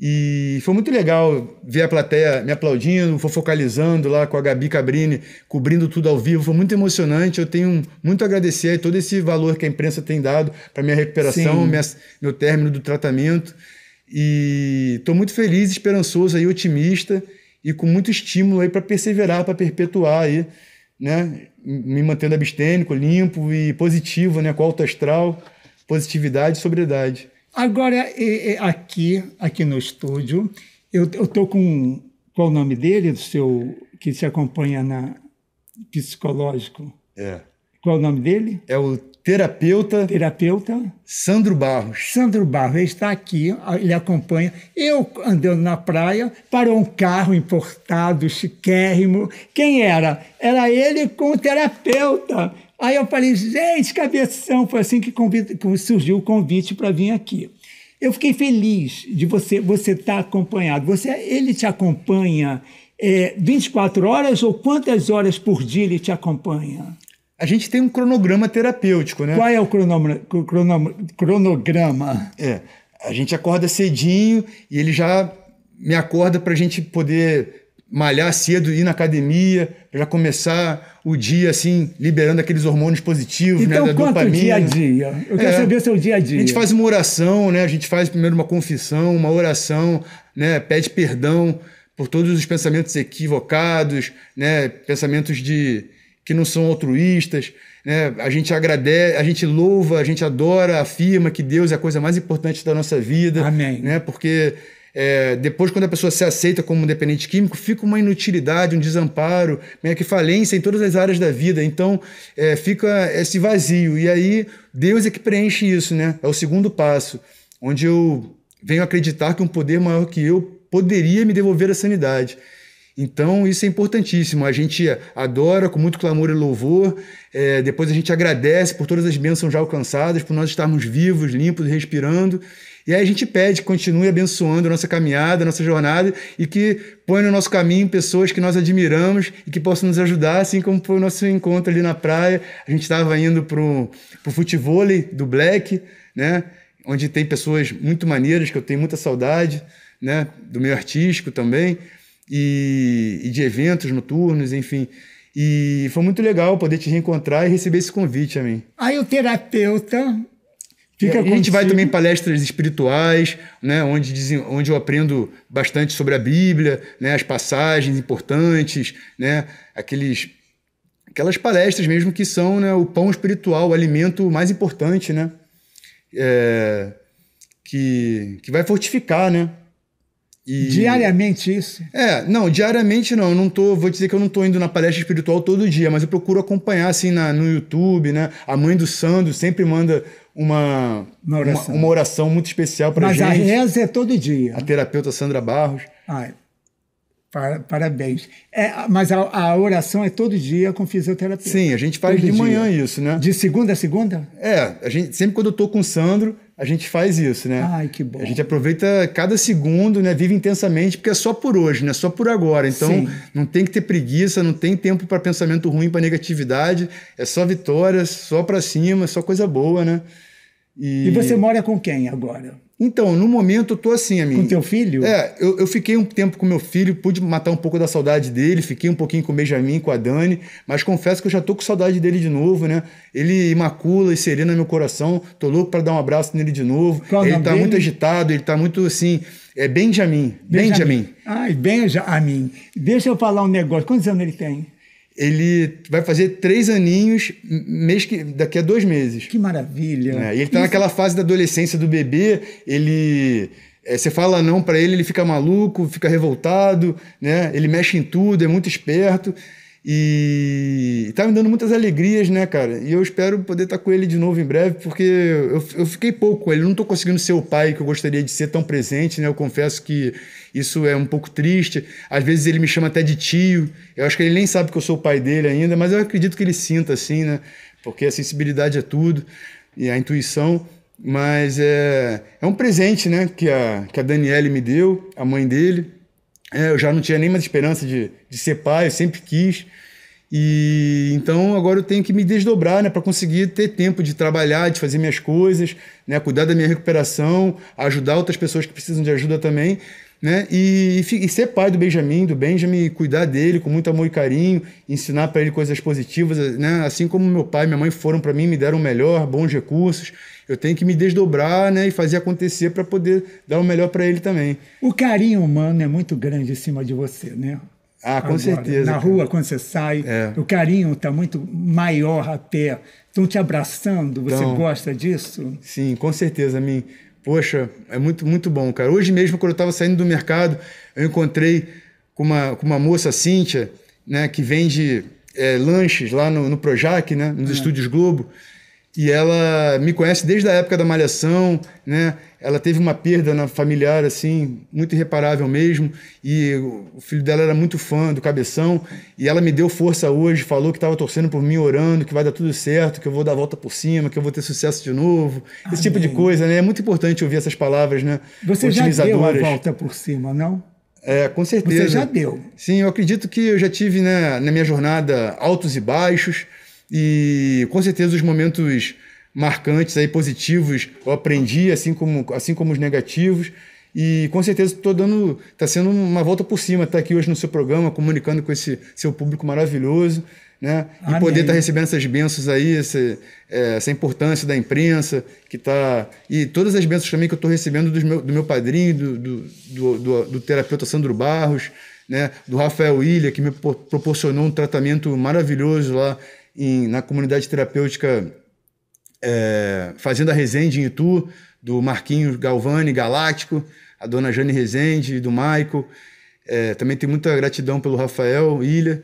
Speaker 2: E foi muito legal ver a plateia me aplaudindo, fofocalizando lá com a Gabi Cabrini, cobrindo tudo ao vivo. Foi muito emocionante. Eu tenho muito a agradecer todo esse valor que a imprensa tem dado para minha recuperação, minha, meu término do tratamento. E estou muito feliz, esperançoso aí, otimista e com muito estímulo aí para perseverar, para perpetuar aí, né? Me mantendo abstêmico, limpo e positivo, né? Com alto astral, positividade e sobriedade.
Speaker 1: Agora, é, é, aqui, aqui no estúdio, eu estou com. Qual o nome dele, do seu. que se acompanha na. psicológico? É. Qual o nome dele? É o terapeuta. Terapeuta. Sandro Barros. Sandro Barros, ele está aqui, ele acompanha. Eu andando na praia, parou um carro importado, chiquérrimo. Quem era? Era ele com o terapeuta. Aí eu falei, gente, cabeção, foi assim que, convite, que surgiu o convite para vir aqui. Eu fiquei feliz de você você estar tá acompanhado. Você, ele te acompanha é, 24 horas ou quantas horas por dia ele te acompanha? A gente tem um cronograma terapêutico, né? Qual é o cronoma, cronoma, cronograma?
Speaker 4: É,
Speaker 2: a gente acorda cedinho e ele já me acorda para a gente poder malhar cedo, ir na academia, já começar o dia assim, liberando aqueles hormônios positivos, né, então, né? Da quanto dopamina. dia a dia? Eu quero é, saber o seu dia a dia. A gente faz uma oração, né? A gente faz primeiro uma confissão, uma oração, né? Pede perdão por todos os pensamentos equivocados, né? Pensamentos de que não são altruístas, né? A gente agradece, a gente louva, a gente adora, afirma que Deus é a coisa mais importante da nossa vida, Amém. né? Porque é, depois, quando a pessoa se aceita como um dependente químico, fica uma inutilidade, um desamparo, meio que falência em todas as áreas da vida. Então, é, fica esse vazio. E aí, Deus é que preenche isso, né? É o segundo passo, onde eu venho acreditar que um poder maior que eu poderia me devolver a sanidade. Então, isso é importantíssimo. A gente adora com muito clamor e louvor, é, depois a gente agradece por todas as bênçãos já alcançadas, por nós estarmos vivos, limpos, respirando. E aí a gente pede que continue abençoando a nossa caminhada, a nossa jornada e que põe no nosso caminho pessoas que nós admiramos e que possam nos ajudar, assim como foi o nosso encontro ali na praia. A gente estava indo para o futebol do Black, né? onde tem pessoas muito maneiras, que eu tenho muita saudade, né? do meio artístico também, e, e de eventos noturnos, enfim. E foi muito legal poder te reencontrar e receber esse convite a mim.
Speaker 1: Aí o terapeuta Fica é, a gente vai também
Speaker 2: em palestras espirituais, né, onde, dizem, onde eu aprendo bastante sobre a Bíblia, né, as passagens importantes, né, aqueles, aquelas palestras mesmo que são né, o pão espiritual, o alimento mais importante, né, é, que, que vai fortificar, né, e... Diariamente isso? É, não, diariamente não. Eu não tô, vou dizer que eu não tô indo na palestra espiritual todo dia, mas eu procuro acompanhar assim na, no YouTube, né? A mãe do Sandro sempre manda uma, uma, oração. Uma, uma oração muito especial para gente. Mas a
Speaker 1: reza é todo dia. A terapeuta Sandra Barros. Ai, para, parabéns. É, mas a, a, oração é todo dia com fisioterapia. Sim, a gente faz todo de dia. manhã isso, né? De segunda a segunda?
Speaker 2: É, a gente, sempre quando eu tô com o Sandro, a gente faz isso, né? Ai, que bom. A gente aproveita cada segundo, né? Vive intensamente, porque é só por hoje, né? Só por agora. Então, Sim. não tem que ter preguiça, não tem tempo para pensamento ruim, para negatividade. É só vitória, só para cima, só coisa boa, né? E... e você
Speaker 1: mora com quem agora?
Speaker 2: Então, no momento eu tô assim, amigo. Com teu filho? É, eu, eu, fiquei um tempo com meu filho, pude matar um pouco da saudade dele, fiquei um pouquinho com o Benjamin, com a Dani, mas confesso que eu já tô com saudade dele de novo, né? Ele imacula e serena meu coração, tô louco para dar um abraço nele de novo. Qual ele tá dele? muito agitado, ele tá muito assim. É Benjamin. Benjamin. Benjamin. Ai, Benjamin. Deixa eu falar um negócio. Quantos anos ele tem? ele vai fazer três aninhos mês que, daqui a dois meses. Que maravilha! É, e ele tá Isso. naquela fase da adolescência do bebê, ele. É, você fala não para ele, ele fica maluco, fica revoltado, né? Ele mexe em tudo, é muito esperto. E tá me dando muitas alegrias, né, cara? E eu espero poder estar tá com ele de novo em breve, porque eu, eu fiquei pouco com ele. Não tô conseguindo ser o pai que eu gostaria de ser tão presente, né? Eu confesso que isso é um pouco triste. Às vezes ele me chama até de tio. Eu acho que ele nem sabe que eu sou o pai dele ainda, mas eu acredito que ele sinta assim, né? Porque a sensibilidade é tudo e a intuição. Mas é, é um presente, né? Que a, que a Daniele me deu, a mãe dele. É, eu já não tinha nem mais esperança de, de ser pai, eu sempre quis. E então agora eu tenho que me desdobrar, né, para conseguir ter tempo de trabalhar, de fazer minhas coisas, né, cuidar da minha recuperação, ajudar outras pessoas que precisam de ajuda também né? E, e, ser pai do Benjamin, do Benjamin, cuidar dele com muito amor e carinho, ensinar para ele coisas positivas, né? Assim como meu pai e minha mãe foram para mim, me deram o melhor, bons recursos, eu tenho que me desdobrar, né? E fazer acontecer
Speaker 1: para poder dar o melhor para ele também. O carinho humano é muito grande em cima de você, né? Ah, com Agora, certeza. Na cara. rua, quando você sai, é. o carinho está muito maior até. Estão te abraçando, você então, gosta disso? Sim, com certeza, mim.
Speaker 2: Poxa, é muito, muito bom, cara. Hoje mesmo, quando eu estava saindo do mercado, eu encontrei com uma, com uma moça, Cíntia, né, que vende é, lanches lá no, no Projac, né, nos é. Estúdios Globo que ela me conhece desde a época da malhação, né? Ela teve uma perda na familiar assim, muito irreparável mesmo, e o filho dela era muito fã do Cabeção, e ela me deu força hoje, falou que estava torcendo por mim, orando, que vai dar tudo certo, que eu vou dar a volta por cima, que eu vou ter sucesso de novo. Amém. Esse tipo de coisa, né? É muito importante ouvir essas palavras, né? Você já deu a volta
Speaker 1: por cima, não?
Speaker 2: É, com certeza. Você já deu. Sim, eu acredito que eu já tive né, na minha jornada altos e baixos. E com certeza os momentos marcantes aí positivos eu aprendi, assim como, assim como os negativos. E com certeza estou dando, está sendo uma volta por cima estar tá aqui hoje no seu programa, comunicando com esse seu público maravilhoso, né? Amém. E poder estar tá recebendo essas bênçãos aí, essa, é, essa importância da imprensa que está e todas as bênçãos também que eu estou recebendo do meu, do meu padrinho, do do, do, do, do, terapeuta Sandro Barros, né? Do Rafael Ilha que me proporcionou um tratamento maravilhoso lá em, na comunidade terapêutica é, Fazenda Resende, em Itu, do Marquinhos Galvani, Galáctico, a dona Jane Rezende, do Maico. É, também tenho muita gratidão pelo Rafael Ilha.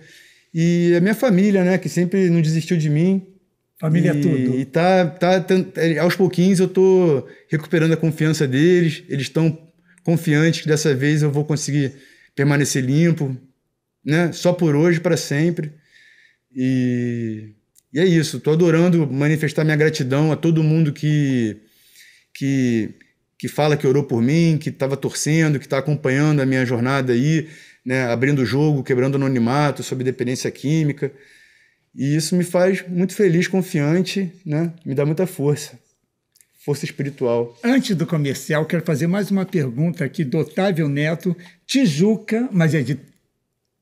Speaker 2: E a minha família, né, que sempre não desistiu de mim.
Speaker 1: Família e, é tudo. E
Speaker 2: tá, tá, é, aos pouquinhos eu tô recuperando a confiança deles. Eles estão confiantes que dessa vez eu vou conseguir permanecer limpo, né? Só por hoje, para sempre. E, e é isso. Estou adorando manifestar minha gratidão a todo mundo que, que, que fala que orou por mim, que estava torcendo, que está acompanhando a minha jornada aí, né, abrindo o jogo, quebrando anonimato sobre dependência química. E isso me faz muito feliz,
Speaker 1: confiante, né? me dá muita força. Força espiritual. Antes do comercial, quero fazer mais uma pergunta aqui do Otávio Neto, Tijuca, mas é de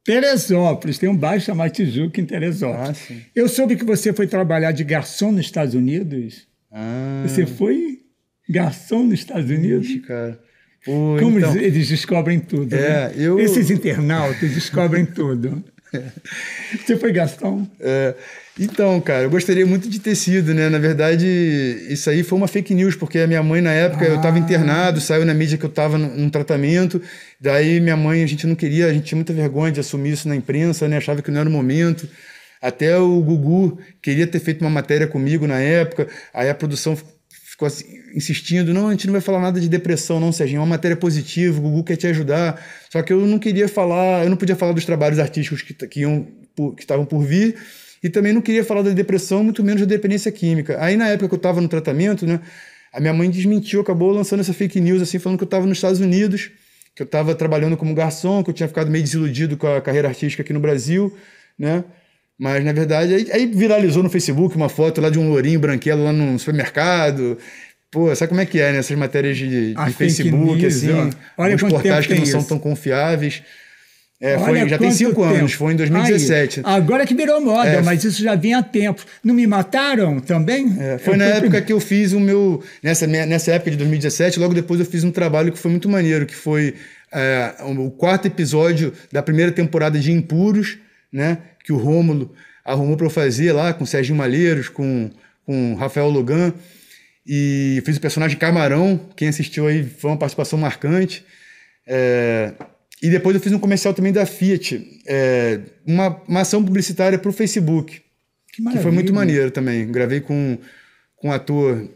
Speaker 1: Teresópolis, tem um bairro chamado Tijuca em Teresópolis. Ah, eu soube que você foi trabalhar de garçom nos Estados Unidos. Ah. Você foi garçom nos Estados Unidos? Ixi, cara. Pô, Como então... eles descobrem tudo. É, né? eu... Esses internautas descobrem tudo. Você foi garçom?
Speaker 2: É, então, cara, eu gostaria muito de ter sido, né? Na verdade, isso aí foi uma fake news, porque a minha mãe, na época, ah. eu estava internado, saiu na mídia que eu estava num tratamento. Daí, minha mãe, a gente não queria, a gente tinha muita vergonha de assumir isso na imprensa, né? Achava que não era o momento. Até o Gugu queria ter feito uma matéria comigo na época, aí a produção ficou assim, insistindo: não, a gente não vai falar nada de depressão, não, Serginho, é uma matéria positiva, o Gugu quer te ajudar. Só que eu não queria falar, eu não podia falar dos trabalhos artísticos que, que, iam, que estavam por vir e também não queria falar da depressão, muito menos da dependência química. Aí na época que eu estava no tratamento, né, a minha mãe desmentiu, acabou lançando essa fake news, assim, falando que eu estava nos Estados Unidos, que eu estava trabalhando como garçom, que eu tinha ficado meio desiludido com a carreira artística aqui no Brasil, né? Mas, na verdade, aí, aí viralizou no Facebook uma foto lá de um lourinho branquelo lá num supermercado, Pô, sabe como é que é, né? Essas matérias de, de Facebook, news, assim, é os portais que não são tão confiáveis. É, foi, já tem cinco tempo. anos, foi em 2017. Aí,
Speaker 1: agora que virou moda, é, mas isso já vinha há tempo. Não me mataram também? É, foi eu na época que eu fiz o meu. Nessa, nessa época de 2017, logo
Speaker 2: depois eu fiz um trabalho que foi muito maneiro, que foi é, o quarto episódio da primeira temporada de Impuros, né? Que o Rômulo arrumou para eu fazer lá com o Serginho Malheiros, com, com o Rafael Logan. E fiz o personagem Camarão. Quem assistiu aí foi uma participação marcante. É, e depois eu fiz um comercial também da Fiat, é, uma, uma ação publicitária para o Facebook.
Speaker 1: Que, que, foi muito maneiro
Speaker 2: também. Gravei com, com o ator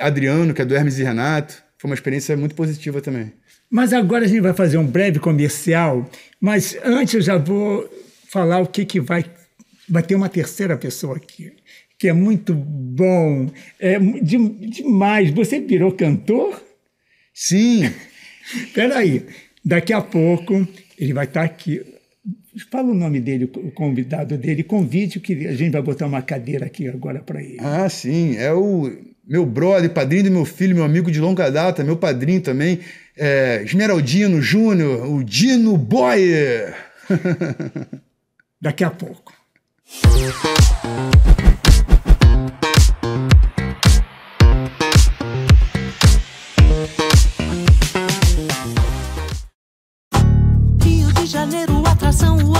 Speaker 2: Adriano, que é do Hermes e Renato. Foi uma
Speaker 1: experiência muito positiva também. Mas agora a gente vai fazer um breve comercial, mas antes eu já vou falar o que, que vai. Vai ter uma terceira pessoa aqui, que é muito bom, é de, demais. Você virou cantor? Sim. Peraí, Daqui a pouco ele vai estar tá aqui. Fala o nome dele, o convidado dele. Convide que a gente vai botar uma cadeira aqui agora para ele.
Speaker 2: Ah, sim. É o meu brother, padrinho do meu filho, meu amigo de longa data, meu padrinho também, é Esmeraldino Júnior, o Dino Boyer.
Speaker 1: Daqui a pouco.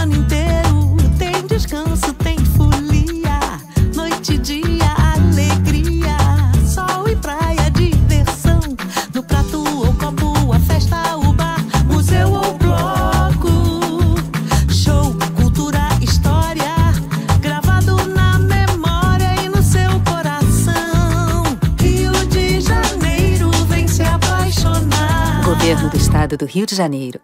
Speaker 3: ano inteiro tem descanso, tem folia, noite e dia, alegria, sol e praia, diversão. No prato ou copo, a festa, o bar, museu ou bloco, show, cultura, história, gravado na memória e no seu coração. Rio de Janeiro vem se apaixonar. Governo do Estado do Rio de Janeiro.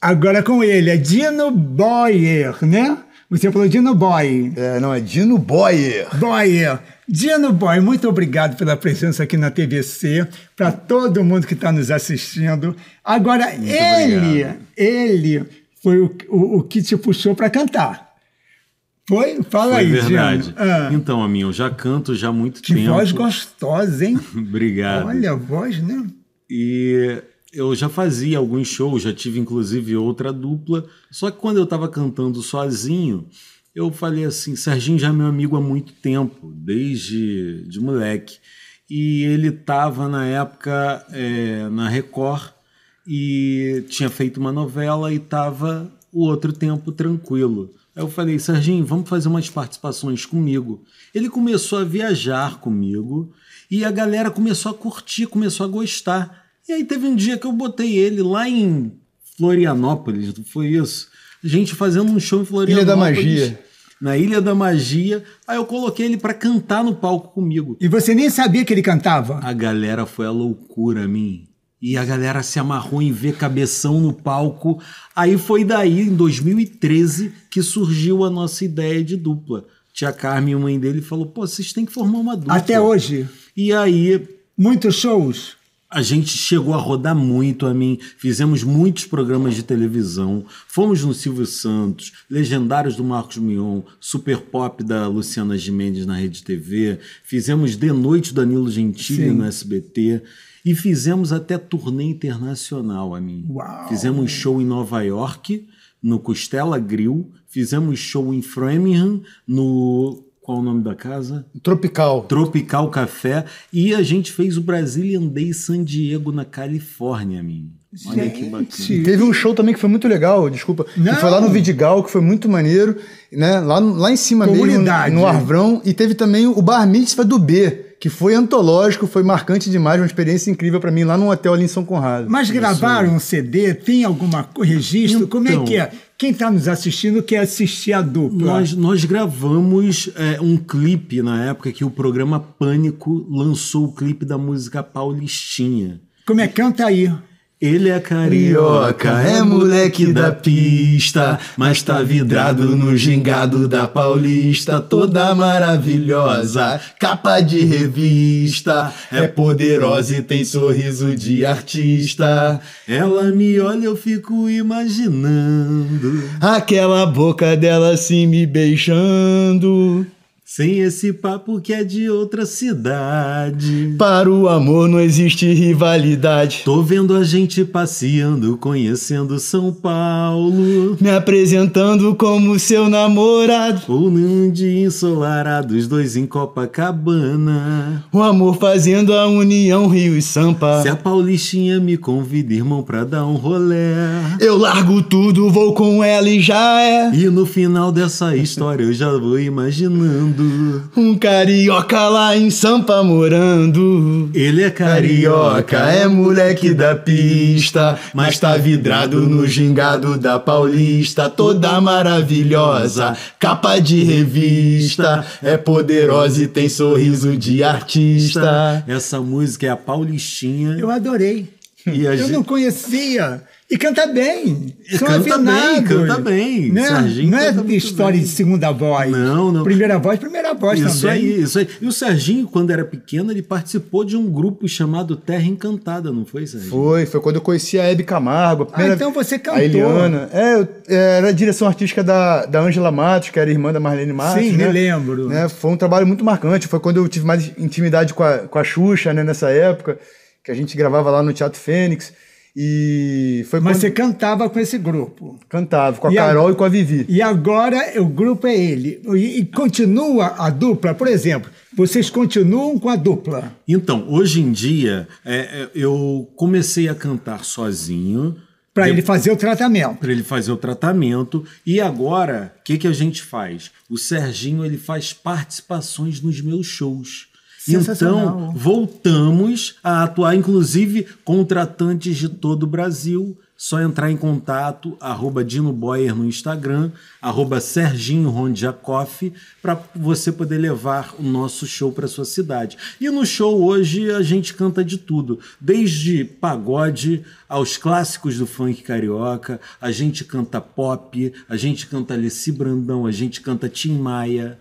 Speaker 1: agora com ele, é Dino Boyer, né? Você falou Dino Boy. É, não, é Dino Boyer. Boyer. Dino Boy, muito obrigado pela presença aqui na TVC, para todo mundo que está nos assistindo. Agora, muito ele, obrigado. ele foi o, o, o, que te puxou para cantar. Foi? Fala foi aí, verdade. Ah.
Speaker 5: Então, Amin, eu já canto já há muito que tempo. Que voz gostosa, hein? obrigado. Olha a
Speaker 1: voz, né?
Speaker 5: E eu já fazia alguns shows, já tive inclusive outra dupla, só que quando eu estava cantando sozinho, eu falei assim, Serginho já é meu amigo há muito tempo, desde de moleque, e ele estava na época é, na Record e tinha feito uma novela e estava o outro tempo tranquilo. Aí eu falei, Serginho, vamos fazer umas participações comigo. Ele começou a viajar comigo e a galera começou a curtir, começou a gostar. E aí teve um dia que eu botei ele lá em Florianópolis, foi isso? A gente fazendo um show em Florianópolis. Ilha da Magia. Na Ilha da Magia. Aí eu coloquei ele para cantar no palco comigo. E você nem sabia que ele cantava? A galera foi a loucura, mim. E a galera se amarrou em ver cabeção no palco. Aí foi daí, em 2013, que surgiu a nossa ideia de dupla. Tia Carmen, mãe dele, falou: pô, vocês têm que formar uma dupla. Até hoje. E aí. Muitos shows? A gente chegou a rodar muito a mim, fizemos muitos programas de televisão, fomos no Silvio Santos, Legendários do Marcos Mion, Super Pop da Luciana Gimenez na Rede TV, fizemos De Noite Danilo Gentili Sim. no SBT e fizemos até turnê internacional a mim. Uau. Fizemos show em Nova York, no Costela Grill, fizemos show em Framingham, no qual o nome da casa? Tropical. Tropical Café. E a gente fez o Brazilian Day San Diego na Califórnia, menino. Olha que bacana.
Speaker 2: Teve um show também que foi muito legal, desculpa. Não. Que foi lá no Vidigal, que foi muito maneiro, né? Lá, lá em cima Comunidade. mesmo, no Arvrão. E teve também o Bar Mitzvah do B que foi antológico, foi marcante demais, uma experiência incrível para mim lá num hotel ali em São Conrado. Mas gravaram
Speaker 1: um CD? Tem alguma registro? Então, Como é que é? Quem está nos assistindo quer assistir a dupla. Nós, nós gravamos é, um clipe
Speaker 5: na época que o programa Pânico lançou o clipe da música Paulistinha. Como é? Canta aí. Ele é carioca, é, é moleque da pista,
Speaker 4: mas tá vidrado no gingado da paulista, toda maravilhosa, capa de revista, é poderosa e tem sorriso de artista. Ela me olha, eu fico imaginando aquela boca dela assim me beijando. Sem esse papo que é de outra cidade. Para o amor não existe rivalidade. Tô vendo a gente passeando, conhecendo São Paulo. Me apresentando como seu namorado. Ou num dia ensolarado, os dois
Speaker 5: em Copacabana.
Speaker 4: O amor fazendo a união Rio e Sampa. Se a
Speaker 5: Paulistinha me convida, irmão, pra dar um rolé. Eu largo tudo, vou com ela e já é. E no final dessa história eu já vou imaginando morando. Um
Speaker 4: carioca lá em Sampa morando. Ele é carioca, é moleque da pista, mas tá vidrado no gingado da Paulista, toda maravilhosa, capa de revista, é poderosa e tem sorriso de artista. Essa música é a Paulistinha. Eu
Speaker 1: adorei. Eu gente... não conhecia. E canta bem. E canta afinados, bem, canta bem. Né? Serginho não é, é história bem. de segunda voz. Não, não. Primeira voz, primeira voz isso
Speaker 5: também. Aí, isso aí. E o Serginho, quando era pequeno, ele participou de um grupo chamado Terra Encantada, não foi, Serginho?
Speaker 2: Foi, foi quando eu conheci a Hebe Camargo. A ah, então você cantou. A Eliana.
Speaker 5: É, eu, é,
Speaker 2: era a direção artística da, da Angela Matos, que era irmã da Marlene Matos. Sim, né? me lembro. Né? Foi um trabalho muito marcante. Foi quando eu tive mais intimidade com a, com a Xuxa, né, nessa época, que a gente gravava
Speaker 1: lá no Teatro Fênix. E foi Mas quando... você cantava com esse grupo? Cantava, com a e Carol a... e com a Vivi. E agora o grupo é ele. E, e, continua a dupla, por exemplo, vocês continuam com a dupla? Então,
Speaker 5: hoje em dia, é, é eu comecei a cantar sozinho. Para ele fazer o tratamento. Para ele fazer o tratamento. E agora, o que, que a gente faz? O Serginho ele faz participações nos meus shows. Então, voltamos a atuar, inclusive, contratantes de todo o Brasil. Só entrar em contato, arroba Dino Boyer no Instagram, arroba Serginho Rondjakoff, para você poder levar o nosso show para sua cidade. E no show hoje a gente canta de tudo, desde pagode aos clássicos do funk carioca, a gente canta pop, a gente canta Alessi Brandão, a gente canta Tim Maia,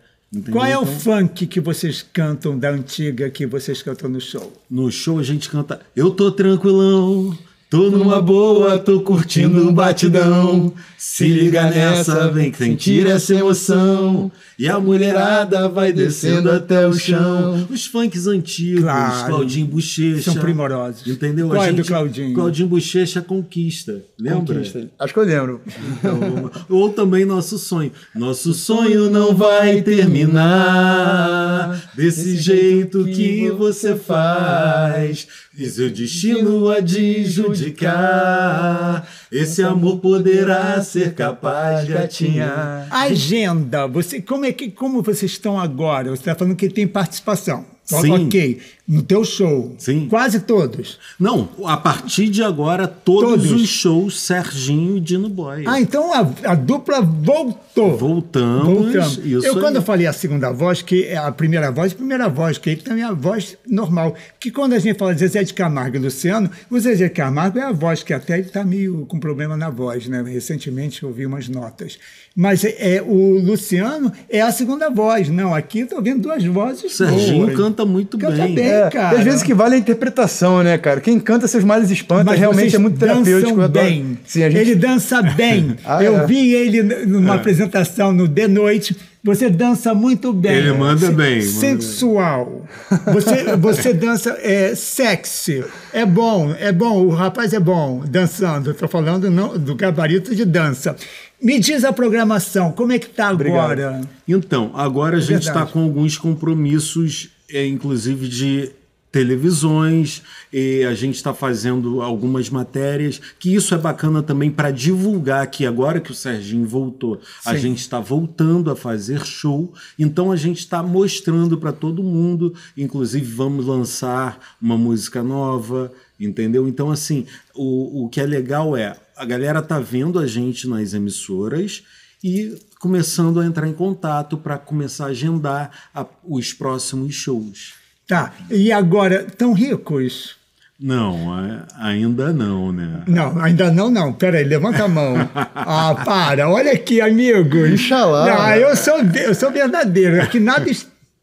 Speaker 5: qual é o então. funk
Speaker 1: que vocês cantam da antiga que vocês cantam no show?
Speaker 5: No show a gente canta Eu tô tranquilão, tô numa boa, tô curtindo um batidão. Se
Speaker 4: liga nessa, vem sentir essa
Speaker 5: emoção. E a mulherada vai descendo até o chão. Os funks antigos, claro. Claudinho Bochecha. São primorosos. Entendeu? Qual é do Claudinho? Claudinho Bochecha Conquista. Lembra? Conquista. Acho que eu lembro. Então, ou também Nosso Sonho. Nosso sonho não vai terminar desse jeito que você faz. E seu destino
Speaker 1: a adjudicar. Esse amor poderá ser capaz, gatinha. Agenda. Você como é é que como vocês estão agora? Você está falando que tem participação. Então, Sim. Ok, no teu show. Sim. Quase todos. Não, a partir de agora, todos, todos. os shows Serginho e Dino Boy. Ah, então a, a dupla voltou. Voltamos. Voltamos. eu, aí. quando eu falei a segunda voz, que é a primeira voz, primeira voz, é que também é a voz normal. Que quando a gente fala de Zezé de Camargo e Luciano, o Zezé de Camargo é a voz, que até ele está meio com problema na voz, né? Recentemente eu ouvi umas notas. Mas é, é, o Luciano é a segunda voz. Não, aqui estou ouvindo duas vozes. Serginho boas. canta muito canta bem. bem é, cara. Às vezes que
Speaker 2: vale a interpretação, né, cara? Quem canta
Speaker 1: seus males espanta Mas realmente é muito terapêutico. Bem. Sim, gente... Ele dança bem. ah, eu é. vi ele numa é. apresentação no The Noite. Você dança muito bem. Ele manda se, bem. Sensual. Manda você, você dança é, sexy. É bom, é bom. O rapaz é bom dançando. Estou falando não, do gabarito de dança. Me diz a programação, como é que está agora? Obrigado.
Speaker 5: Então, agora a gente está com alguns compromissos, é, inclusive de televisões, e a gente está fazendo algumas matérias, que isso é bacana também para divulgar que agora que o Serginho voltou, Sim. a gente está voltando a fazer show, então a gente está mostrando para todo mundo, inclusive vamos lançar uma música nova, entendeu? Então, assim, o, o que é legal é a galera tá vendo a gente nas emissoras e começando a entrar em contato para começar a agendar a, os
Speaker 1: próximos shows. Tá. E agora, tão ricos? Não,
Speaker 5: ainda não,
Speaker 1: né? Não, ainda não, não. Peraí, levanta a mão. Ah, para, olha aqui, amigo. Inxalá. Não, né? eu sou, eu sou verdadeiro. Aqui é nada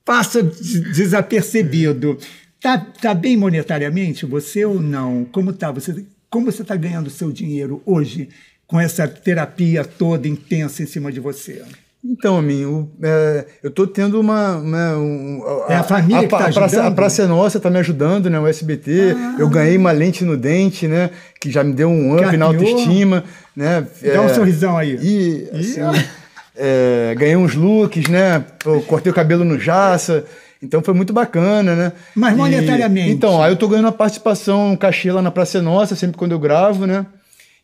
Speaker 1: passa desapercebido. Tá, tá bem monetariamente você ou não? Como tá? Você como você está ganhando seu dinheiro hoje com essa terapia toda intensa em cima de você? Então, Amin, é, eu estou tendo uma. uma né, um, a, é a família a, a, que tá a, praça, a Praça
Speaker 2: é Nossa está me ajudando, né? O SBT. Ah. Eu ganhei uma lente no dente, né? Que já me deu um up Gabiou. na autoestima. Né? Dá é, um sorrisão aí. E, assim, é, ganhei uns looks, né? Eu cortei o cabelo no Jaça. Então foi muito bacana, né? Mas monetariamente. E, então, aí eu tô ganhando uma participação, um cachê lá na Praça Nossa, sempre quando eu gravo, né?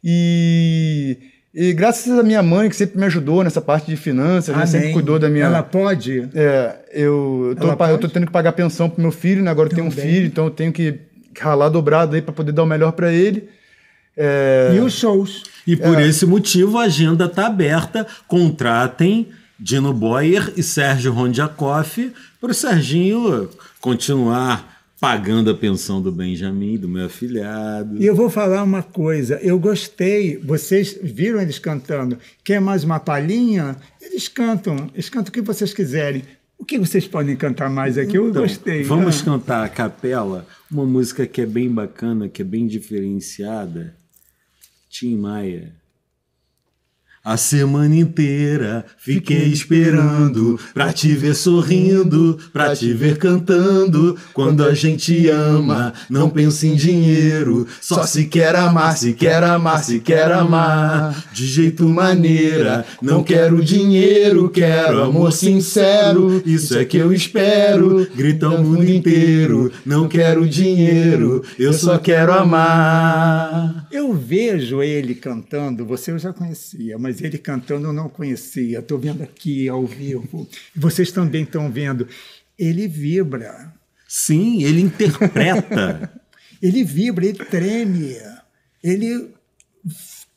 Speaker 2: E, e graças à minha mãe, que sempre me ajudou nessa parte de finanças, né? sempre cuidou da minha. Ela pode? É, eu, eu, tô, eu tô tendo que pagar pensão pro meu filho, né? Agora eu tenho um filho, então eu tenho que ralar dobrado aí para poder dar o melhor para ele. É... E os shows.
Speaker 5: E por é. esse motivo a agenda está aberta. Contratem Dino Boyer e Sérgio Rondiakoff, para o Serginho continuar pagando a pensão do Benjamin, do meu afilhado.
Speaker 1: E eu vou falar uma coisa, eu gostei, vocês viram eles cantando, quer mais uma palhinha? Eles cantam, eles cantam o que vocês quiserem. O que vocês podem cantar mais aqui? Então, eu gostei. Né? Vamos ah.
Speaker 5: cantar a capela, uma música que é bem bacana, que é bem diferenciada. Tim Maia. A semana inteira fiquei esperando pra te ver sorrindo, pra te ver cantando. Quando a gente ama, não pensa em dinheiro,
Speaker 4: só se quer amar, se quer amar, se quer amar. De jeito maneira, não quero dinheiro, quero amor sincero. Isso é que eu espero, grita o mundo inteiro. Não quero dinheiro, eu só quero
Speaker 1: amar. Eu vejo ele cantando, você eu já conhecia, mas mas ele cantando eu não conhecia. Estou vendo aqui ao vivo. Vocês também estão vendo. Ele vibra. Sim, ele interpreta. ele vibra, ele treme, ele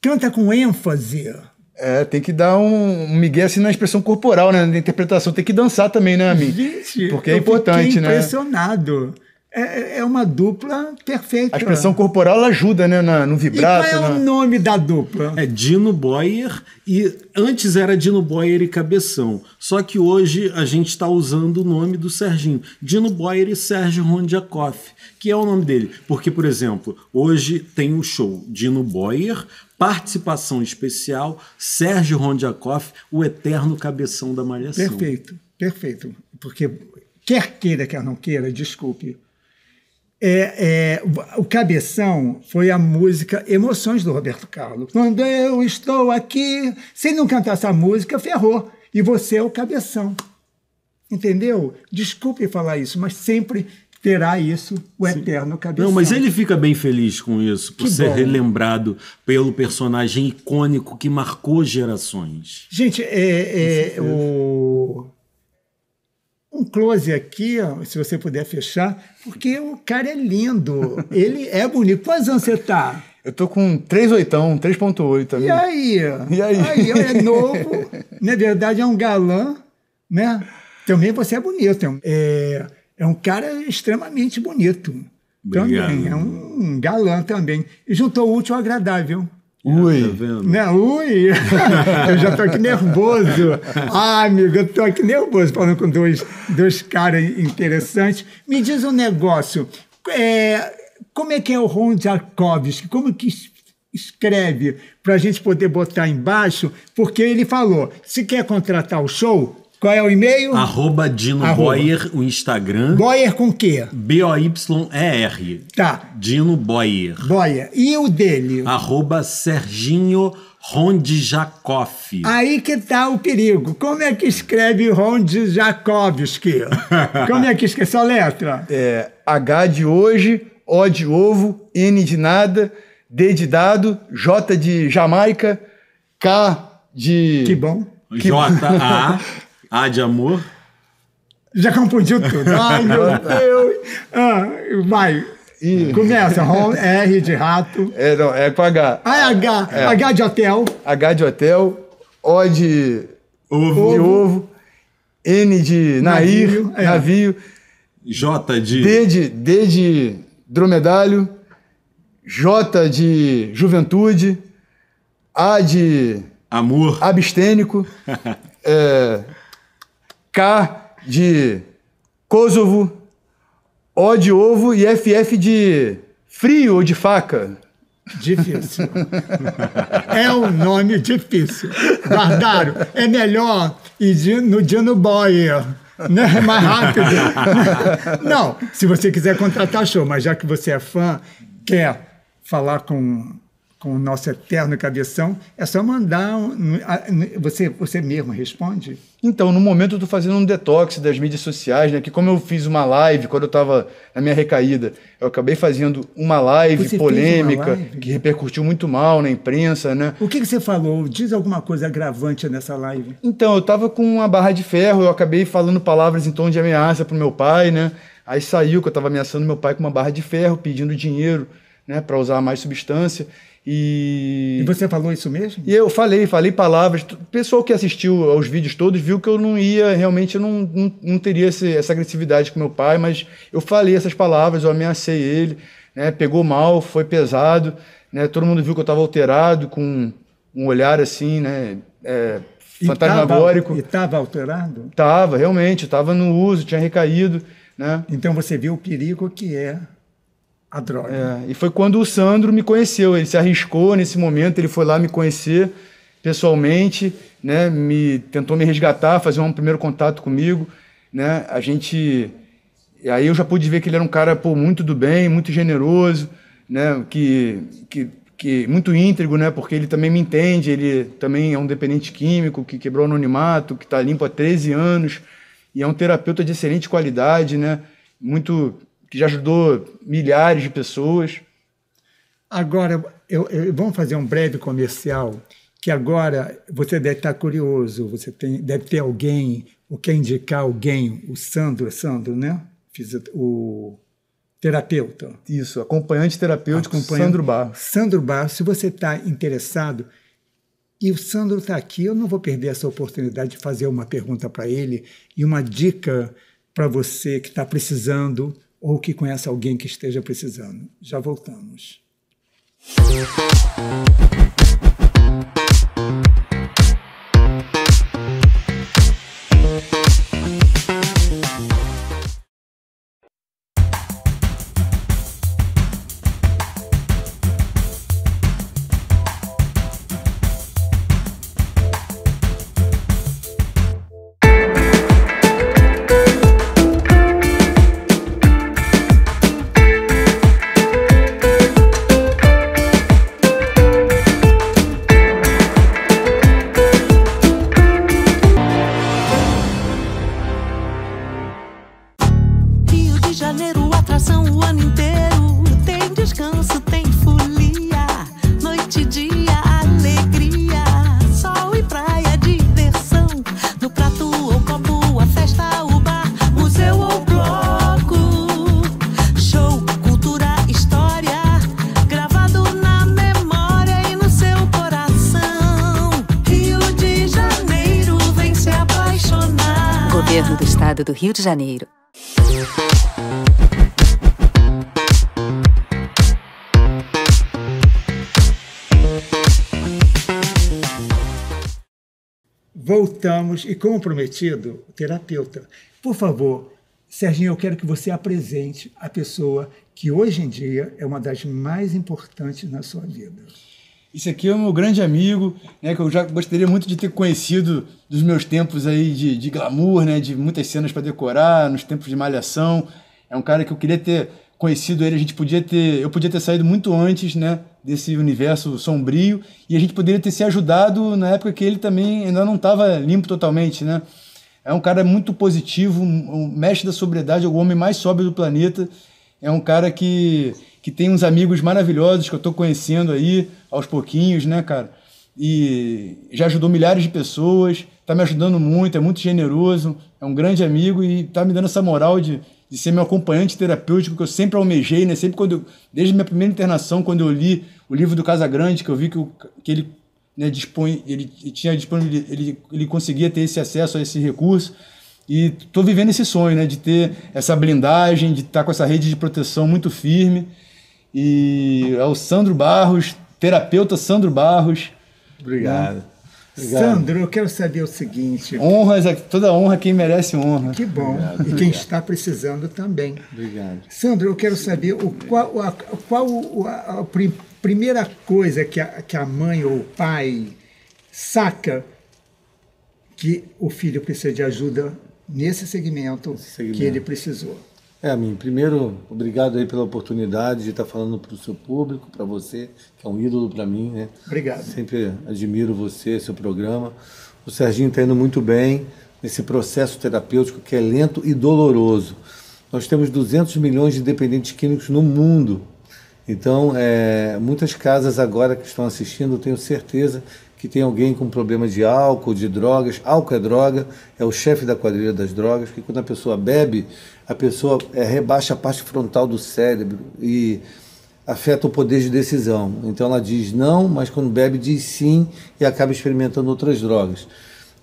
Speaker 1: canta com ênfase.
Speaker 2: É, tem que dar um, um migué assim na expressão corporal, né? Na interpretação. Tem que dançar também, né, Amin?
Speaker 6: Gente, Porque
Speaker 2: é importante, né?
Speaker 1: impressionado é, é uma dupla perfeita. A expressão
Speaker 2: corporal
Speaker 5: ajuda, né? Na, no
Speaker 1: vibrato. E qual é na... o
Speaker 5: nome da dupla? É Dino Boyer e antes era Dino Boyer e Cabeção. Só que hoje a gente está usando o nome do Serginho. Dino Boyer e Sérgio Rondiakoff, que é o nome dele. Porque, por exemplo, hoje tem o um show Dino Boyer, participação especial, Sérgio
Speaker 1: Rondiakoff, o eterno cabeção da malhação. Perfeito, perfeito. Porque quer queira, quer não queira, desculpe, é, é, o cabeção foi a música Emoções do Roberto Carlos. Quando eu estou aqui, se não cantar essa música, ferrou. E você é o cabeção. Entendeu? Desculpe falar isso, mas sempre terá isso o eterno cabeção. Não, mas ele
Speaker 5: fica bem feliz com isso, por que ser bom. relembrado pelo personagem icônico que marcou gerações.
Speaker 1: Gente, é, é o um close aqui, se você puder fechar, porque o cara é lindo, ele é bonito. Quantos anos você tá? Eu tô com 3,8, 3,8 amigo. E aí? E aí? aí é novo, né? na verdade é um galã, né? Também você é bonito, é, é, é um cara extremamente bonito. Obrigado. Também, é um galã também. E juntou o útil ao agradável. Ui. Tá né? Ui! eu já tô aqui nervoso. Ah, amigo, eu tô aqui nervoso falando com dois, dois caras interessantes. Me diz um negócio. É, como é que é o Ron Jakovsky? Como que escreve para a gente poder botar embaixo? Porque ele falou, se quer contratar o show, qual é o e-mail? Arroba Dino Arroba. Boyer, o
Speaker 5: Instagram. Boyer com quê? B-O-Y-E-R. Tá. Dino Boyer.
Speaker 1: Boyer. E o dele? Arroba Serginho Rondjakoff. Aí que tá o perigo. Como é que escreve Rondjakovski? Como é que escreve essa letra? É, H de hoje, O de ovo, N de
Speaker 2: nada, D de dado, J de Jamaica, K de...
Speaker 1: Que bom.
Speaker 5: J-A... A ah, de amor?
Speaker 1: Já confundiu tudo. Ai, meu Deus. Ah, vai. I. Começa, R de rato. É, não, é com H. Ah, é H. É. H de hotel. H de hotel.
Speaker 2: O de ovo. De ovo. N de nair, navio. É. navio. J de... D de, D de dromedário. J de juventude. A de... Amor. Abstênico. é, K de Kosovo, O de ovo e FF de frio ou de faca.
Speaker 1: Difícil. é um nome difícil. bardário. é melhor ir no Dino Boyer. Né? Mais rápido. Não, se você quiser contratar show, mas já que você é fã, quer falar com com o nosso eterno cabeção, é só mandar. Um, você, você mesmo responde?
Speaker 2: Então, no momento eu estou fazendo um detox das mídias sociais, né? Que como eu fiz uma live quando eu estava na minha recaída, eu acabei fazendo uma live você polêmica uma live? que repercutiu muito mal na imprensa, né? O que, que, você falou? Diz alguma coisa agravante nessa live? Então, eu estava com uma barra de ferro, eu acabei falando palavras em tom de ameaça pro meu pai, né? Aí saiu que eu estava ameaçando meu pai com uma barra de ferro, pedindo dinheiro, né, para usar mais substância. E... e você falou isso mesmo? E eu falei, falei palavras. O pessoal que assistiu aos vídeos todos viu que eu não ia, realmente eu não, não, não teria esse, essa agressividade com meu pai, mas eu falei essas palavras, eu ameacei ele, né? pegou mal, foi pesado. Né? Todo mundo viu que eu estava alterado, com um olhar assim, né? É, fantasmagórico. E
Speaker 1: estava alterado?
Speaker 2: Estava, realmente, estava no uso, tinha recaído. Né? Então você viu o perigo que é a droga. É, e foi quando o Sandro me conheceu, ele se arriscou nesse momento, ele foi lá me conhecer pessoalmente, né, me tentou me resgatar, fazer um primeiro contato comigo, né? A gente e aí eu já pude ver que ele era um cara pô, muito do bem, muito generoso, né, que, que que muito íntegro, né? Porque ele também me entende, ele também é um dependente químico que quebrou o anonimato, que está limpo há 13 anos e é um terapeuta de excelente qualidade,
Speaker 1: né? Muito que já ajudou milhares de pessoas. Agora, eu, eu, vamos fazer um breve comercial, que agora você deve estar curioso, você tem, deve ter alguém, ou quer indicar alguém, o Sandro, Sandro, né? o terapeuta. Isso, acompanhante terapêutico, acompanhante, Sandro Barros. Sandro Barros, se você está interessado, e o Sandro está aqui, eu não vou perder essa oportunidade de fazer uma pergunta para ele e uma dica para você que está precisando ou que conhece alguém que esteja precisando. Já voltamos.
Speaker 3: do Rio de Janeiro.
Speaker 1: Voltamos e, como prometido, o terapeuta. Por favor, Serginho, eu quero que você apresente a pessoa que hoje em dia é uma das mais importantes na sua vida.
Speaker 2: Esse aqui é o meu grande amigo, né? Que eu já gostaria muito de ter conhecido dos meus tempos aí de, de glamour, né? De muitas cenas para decorar, nos tempos de malhação. É um cara que eu queria ter conhecido ele, a gente podia ter, eu podia ter saído muito antes, né, desse universo sombrio e a gente poderia ter se ajudado na época que ele também ainda não estava limpo totalmente, né? É um cara muito positivo, um mestre da sobriedade, é o homem mais sóbrio do planeta. É um cara que, que tem uns amigos maravilhosos que eu estou conhecendo aí, aos pouquinhos, né, cara? E já ajudou milhares de pessoas, tá me ajudando muito, é muito generoso, é um grande amigo e tá me dando essa moral de, de ser meu acompanhante terapêutico que eu sempre almejei, né? Sempre quando eu, desde minha primeira internação, quando eu li o livro do Casagrande, que eu vi que, que ele né, dispõe, ele tinha disponível, ele, ele conseguia ter esse acesso a esse recurso. E tô vivendo esse sonho, né, de ter essa blindagem, de estar tá com essa rede de proteção muito firme. E é o Sandro Barros, terapeuta Sandro Barros. Obrigado. Né? Obrigado. Sandro,
Speaker 1: eu quero saber o seguinte. Honras, é toda honra é quem merece honra. Que bom. Obrigado, e obrigado. quem está precisando também. Obrigado. Sandro, eu quero saber o qual, a, qual a, a primeira coisa que a, que a mãe ou o pai saca que o filho precisa de ajuda nesse segmento, segmento. que ele
Speaker 6: precisou. É, Amin, primeiro, obrigado aí pela oportunidade de estar falando para o seu público, para você, que é um ídolo para mim, né? Obrigado. Sempre admiro você, seu programa. O Serginho está indo muito bem nesse processo terapêutico que é lento e doloroso. Nós temos 200 milhões de dependentes químicos no mundo. Então, é, muitas casas agora que estão assistindo, tenho certeza que tem alguém com problema de álcool, de drogas. Álcool é droga, é o chefe da quadrilha das drogas, que quando a pessoa bebe, a pessoa é, rebaixa a parte frontal do cérebro e afeta o poder de decisão. Então ela diz não, mas quando bebe diz sim e acaba experimentando outras drogas.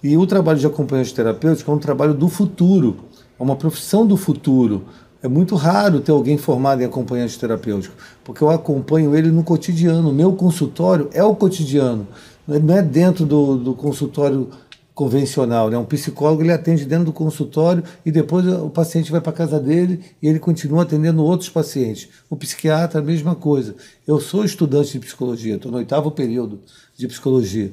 Speaker 6: E o trabalho de acompanhante terapêutico é um trabalho do futuro, é uma profissão do futuro. É muito raro ter alguém formado em acompanhante terapêutico, porque eu acompanho ele no cotidiano. O meu consultório é o cotidiano não é dentro do, do consultório convencional, né? Um psicólogo ele atende dentro do consultório e depois o paciente vai para casa dele e ele continua atendendo outros pacientes. O psiquiatra a mesma coisa. Eu sou estudante de psicologia, estou no oitavo período de psicologia,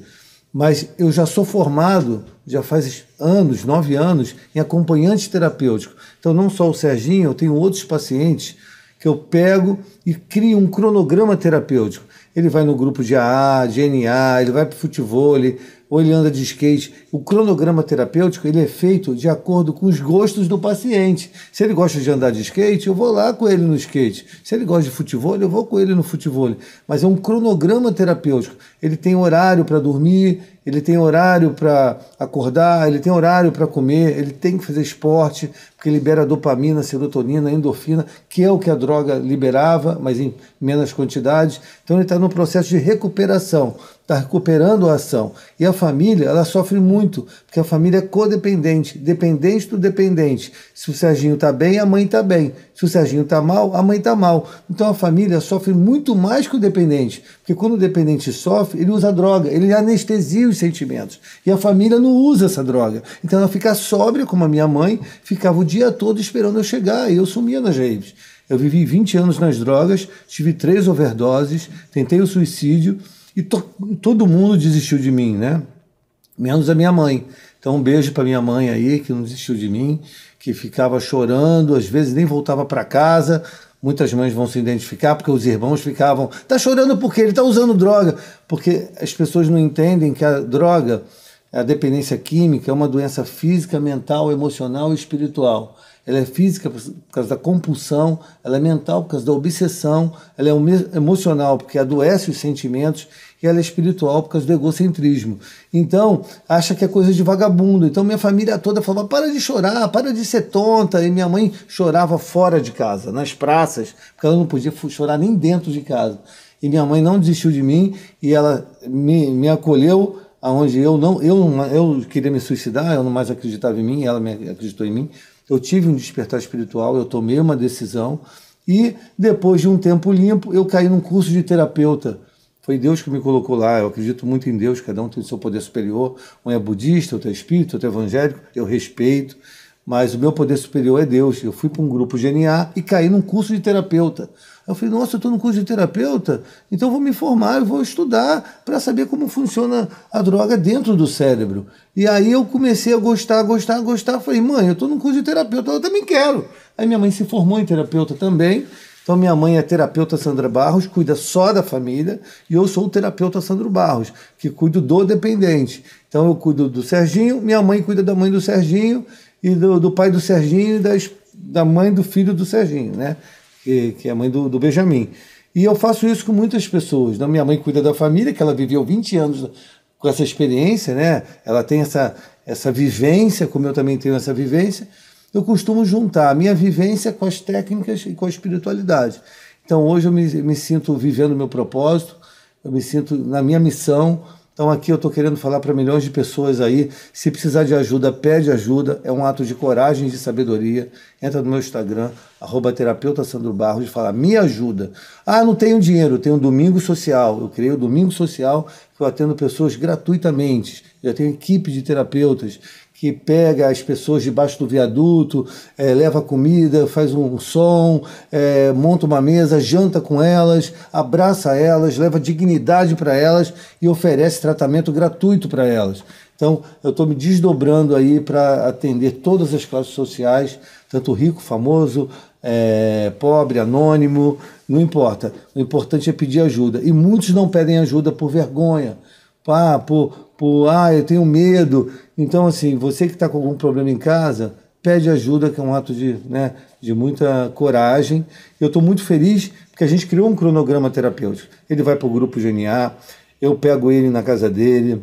Speaker 6: mas eu já sou formado já faz anos, nove anos, em acompanhante terapêutico. Então não só o Serginho, eu tenho outros pacientes que eu pego e crio um cronograma terapêutico ele vai no grupo de AA, de NA, ele vai para futebol, ele ou ele anda de skate. O cronograma terapêutico ele é feito de acordo com os gostos do paciente. Se ele gosta de andar de skate, eu vou lá com ele no skate. Se ele gosta de futebol, eu vou com ele no futebol. Mas é um cronograma terapêutico. Ele tem horário para dormir, ele tem horário para acordar, ele tem horário para comer, ele tem que fazer esporte, porque libera dopamina, serotonina, endorfina, que é o que a droga liberava, mas em menos quantidades. Então ele está num processo de recuperação está recuperando a ação. E a família, ela sofre muito, porque a família é codependente, dependente do dependente. Se o Serginho está bem, a mãe está bem. Se o Serginho está mal, a mãe está mal. Então a família sofre muito mais que o dependente, porque quando o dependente sofre, ele usa droga, ele anestesia os sentimentos. E a família não usa essa droga. Então ela fica sóbria, como a minha mãe, ficava o dia todo esperando eu chegar, e eu sumia nas redes. Eu vivi 20 anos nas drogas, tive três overdoses, tentei o suicídio. E to, todo mundo desistiu de mim, né? Menos a minha mãe. Então, um beijo para minha mãe aí, que não desistiu de mim, que ficava chorando, às vezes nem voltava para casa. Muitas mães vão se identificar porque os irmãos ficavam, tá chorando porque ele tá usando droga, porque as pessoas não entendem que a droga, a dependência química é uma doença física, mental, emocional e espiritual ela é física por causa da compulsão, ela é mental por causa da obsessão, ela é emocional porque adoece os sentimentos e ela é espiritual por causa do egocentrismo. Então, acha que é coisa de vagabundo. Então, minha família toda falava: para de chorar, para de ser tonta. E minha mãe chorava fora de casa, nas praças, porque ela não podia chorar nem dentro de casa. E minha mãe não desistiu de mim e ela me, me acolheu aonde eu não eu eu queria me suicidar eu não mais acreditava em mim ela me acreditou em mim eu tive um despertar espiritual, eu tomei uma decisão e depois de um tempo limpo, eu caí num curso de terapeuta. Foi Deus que me colocou lá. Eu acredito muito em Deus, cada um tem o seu poder superior. Um é budista, outro é espírito, outro é evangélico. Eu respeito, mas o meu poder superior é Deus. Eu fui para um grupo GNA e caí num curso de terapeuta. Eu falei, nossa, eu estou no curso de terapeuta, então vou me formar, eu vou estudar para saber como funciona a droga dentro do cérebro. E aí eu comecei a gostar, gostar, gostar. Eu falei, mãe, eu estou no curso de terapeuta, eu também quero. Aí minha mãe se formou em terapeuta também. Então, minha mãe é terapeuta Sandra Barros, cuida só da família, e eu sou o terapeuta Sandro Barros, que cuido do dependente. Então, eu cuido do Serginho, minha mãe cuida da mãe do Serginho, e do, do pai do Serginho e das, da mãe do filho do Serginho, né? que, que é a mãe do, do Benjamin. E eu faço isso com muitas pessoas. Né? Minha mãe cuida da família, que ela viveu 20 anos com essa experiência, né? ela tem essa, essa vivência, como eu também tenho essa vivência. Eu costumo juntar a minha vivência com as técnicas e com a espiritualidade. Então hoje eu me, me sinto vivendo o meu propósito, eu me sinto na minha missão então aqui eu estou querendo falar para milhões de pessoas aí, se precisar de ajuda, pede ajuda, é um ato de coragem e de sabedoria. Entra no meu Instagram, arroba terapeuta Sandro Barros, e fala, me ajuda. Ah, não tenho dinheiro, eu tenho um domingo social. Eu criei o um domingo social que eu atendo pessoas gratuitamente. Eu tenho equipe de terapeutas que pega as pessoas debaixo do viaduto, é, leva comida, faz um som, é, monta uma mesa, janta com elas, abraça elas, leva dignidade para elas e oferece tratamento gratuito para elas. Então, eu estou me desdobrando aí para atender todas as classes sociais, tanto rico, famoso, é, pobre, anônimo, não importa. O importante é pedir ajuda. E muitos não pedem ajuda por vergonha pá, por, por ah, eu tenho medo. Então, assim, você que está com algum problema em casa, pede ajuda, que é um ato de, né, de muita coragem. Eu estou muito feliz porque a gente criou um cronograma terapêutico. Ele vai para o grupo GNA, eu pego ele na casa dele,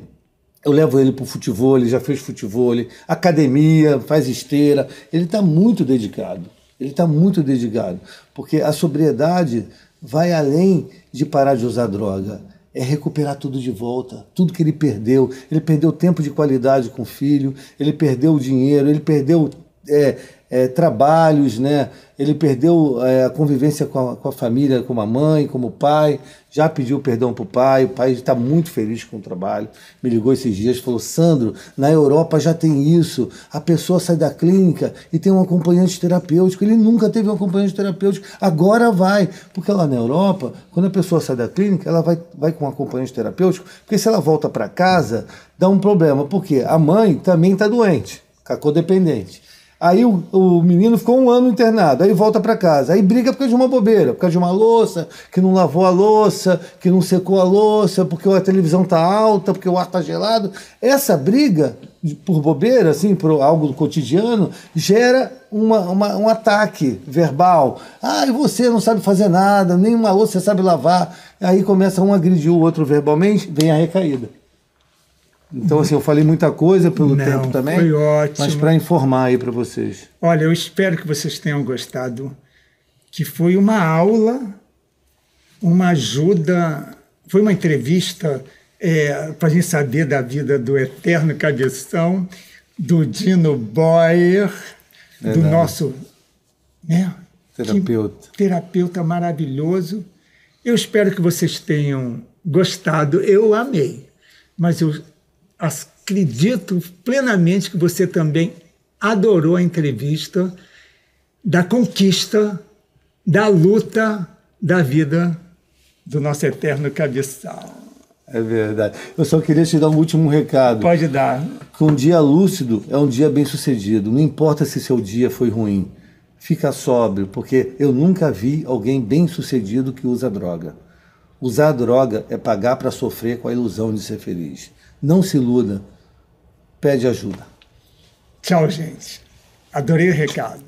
Speaker 6: eu levo ele para o futebol, ele já fez futebol, academia, faz esteira. Ele está muito dedicado, ele está muito dedicado, porque a sobriedade vai além de parar de usar droga é recuperar tudo de volta, tudo que ele perdeu. Ele perdeu tempo de qualidade com o filho, ele perdeu o dinheiro, ele perdeu é, é, trabalhos, né? Ele perdeu é, a convivência com a, com a, família, com a mãe, com o pai. Já pediu perdão para o pai. O pai está muito feliz com o trabalho. Me ligou esses dias, falou: Sandro, na Europa já tem isso. A pessoa sai da clínica e tem um acompanhante terapêutico. Ele nunca teve um acompanhante terapêutico. Agora vai, porque lá na Europa, quando a pessoa sai da clínica, ela vai, vai com um acompanhante terapêutico, porque se ela volta para casa, dá um problema, porque a mãe também está doente, cacodependente. Aí o, o, menino ficou um ano internado, aí volta para casa, aí briga por causa de uma bobeira, por causa de uma louça, que não lavou a louça, que não secou a louça, porque a televisão tá alta, porque o ar tá gelado. Essa briga por bobeira, assim, por algo do cotidiano, gera uma, uma, um ataque verbal. Ah, e você não sabe fazer nada, nenhuma louça você sabe lavar. Aí começa um agredir o outro verbalmente, vem a recaída. Então, assim, eu falei muita coisa pelo Não, tempo também. Foi ótimo. Mas para informar aí para vocês.
Speaker 1: Olha, eu espero que vocês tenham gostado, que foi uma aula, uma ajuda, foi uma entrevista é, para a gente saber da vida do Eterno Cabeção, do Dino Boyer, Verdade. do nosso né,
Speaker 6: terapeuta.
Speaker 1: Que, terapeuta maravilhoso. Eu espero que vocês tenham gostado. Eu amei. Mas eu acredito plenamente que você também adorou a entrevista da conquista, da luta, da vida do nosso eterno cabeçal.
Speaker 6: É verdade. Eu só queria te dar um último recado. Pode dar. Que um dia lúcido é um dia bem sucedido. Não importa se seu dia foi ruim. Fica sóbrio, porque eu nunca vi alguém bem sucedido que usa droga. Usar droga é pagar para sofrer com a ilusão de ser feliz. Não se iluda. Pede ajuda.
Speaker 1: Tchau, gente. Adorei o recado.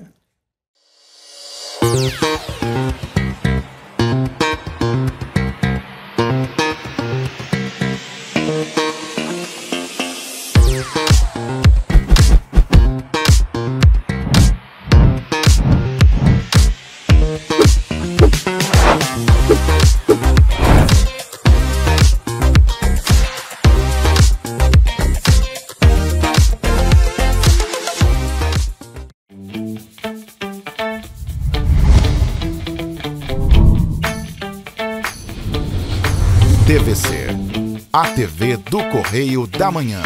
Speaker 6: do Correio da Manhã.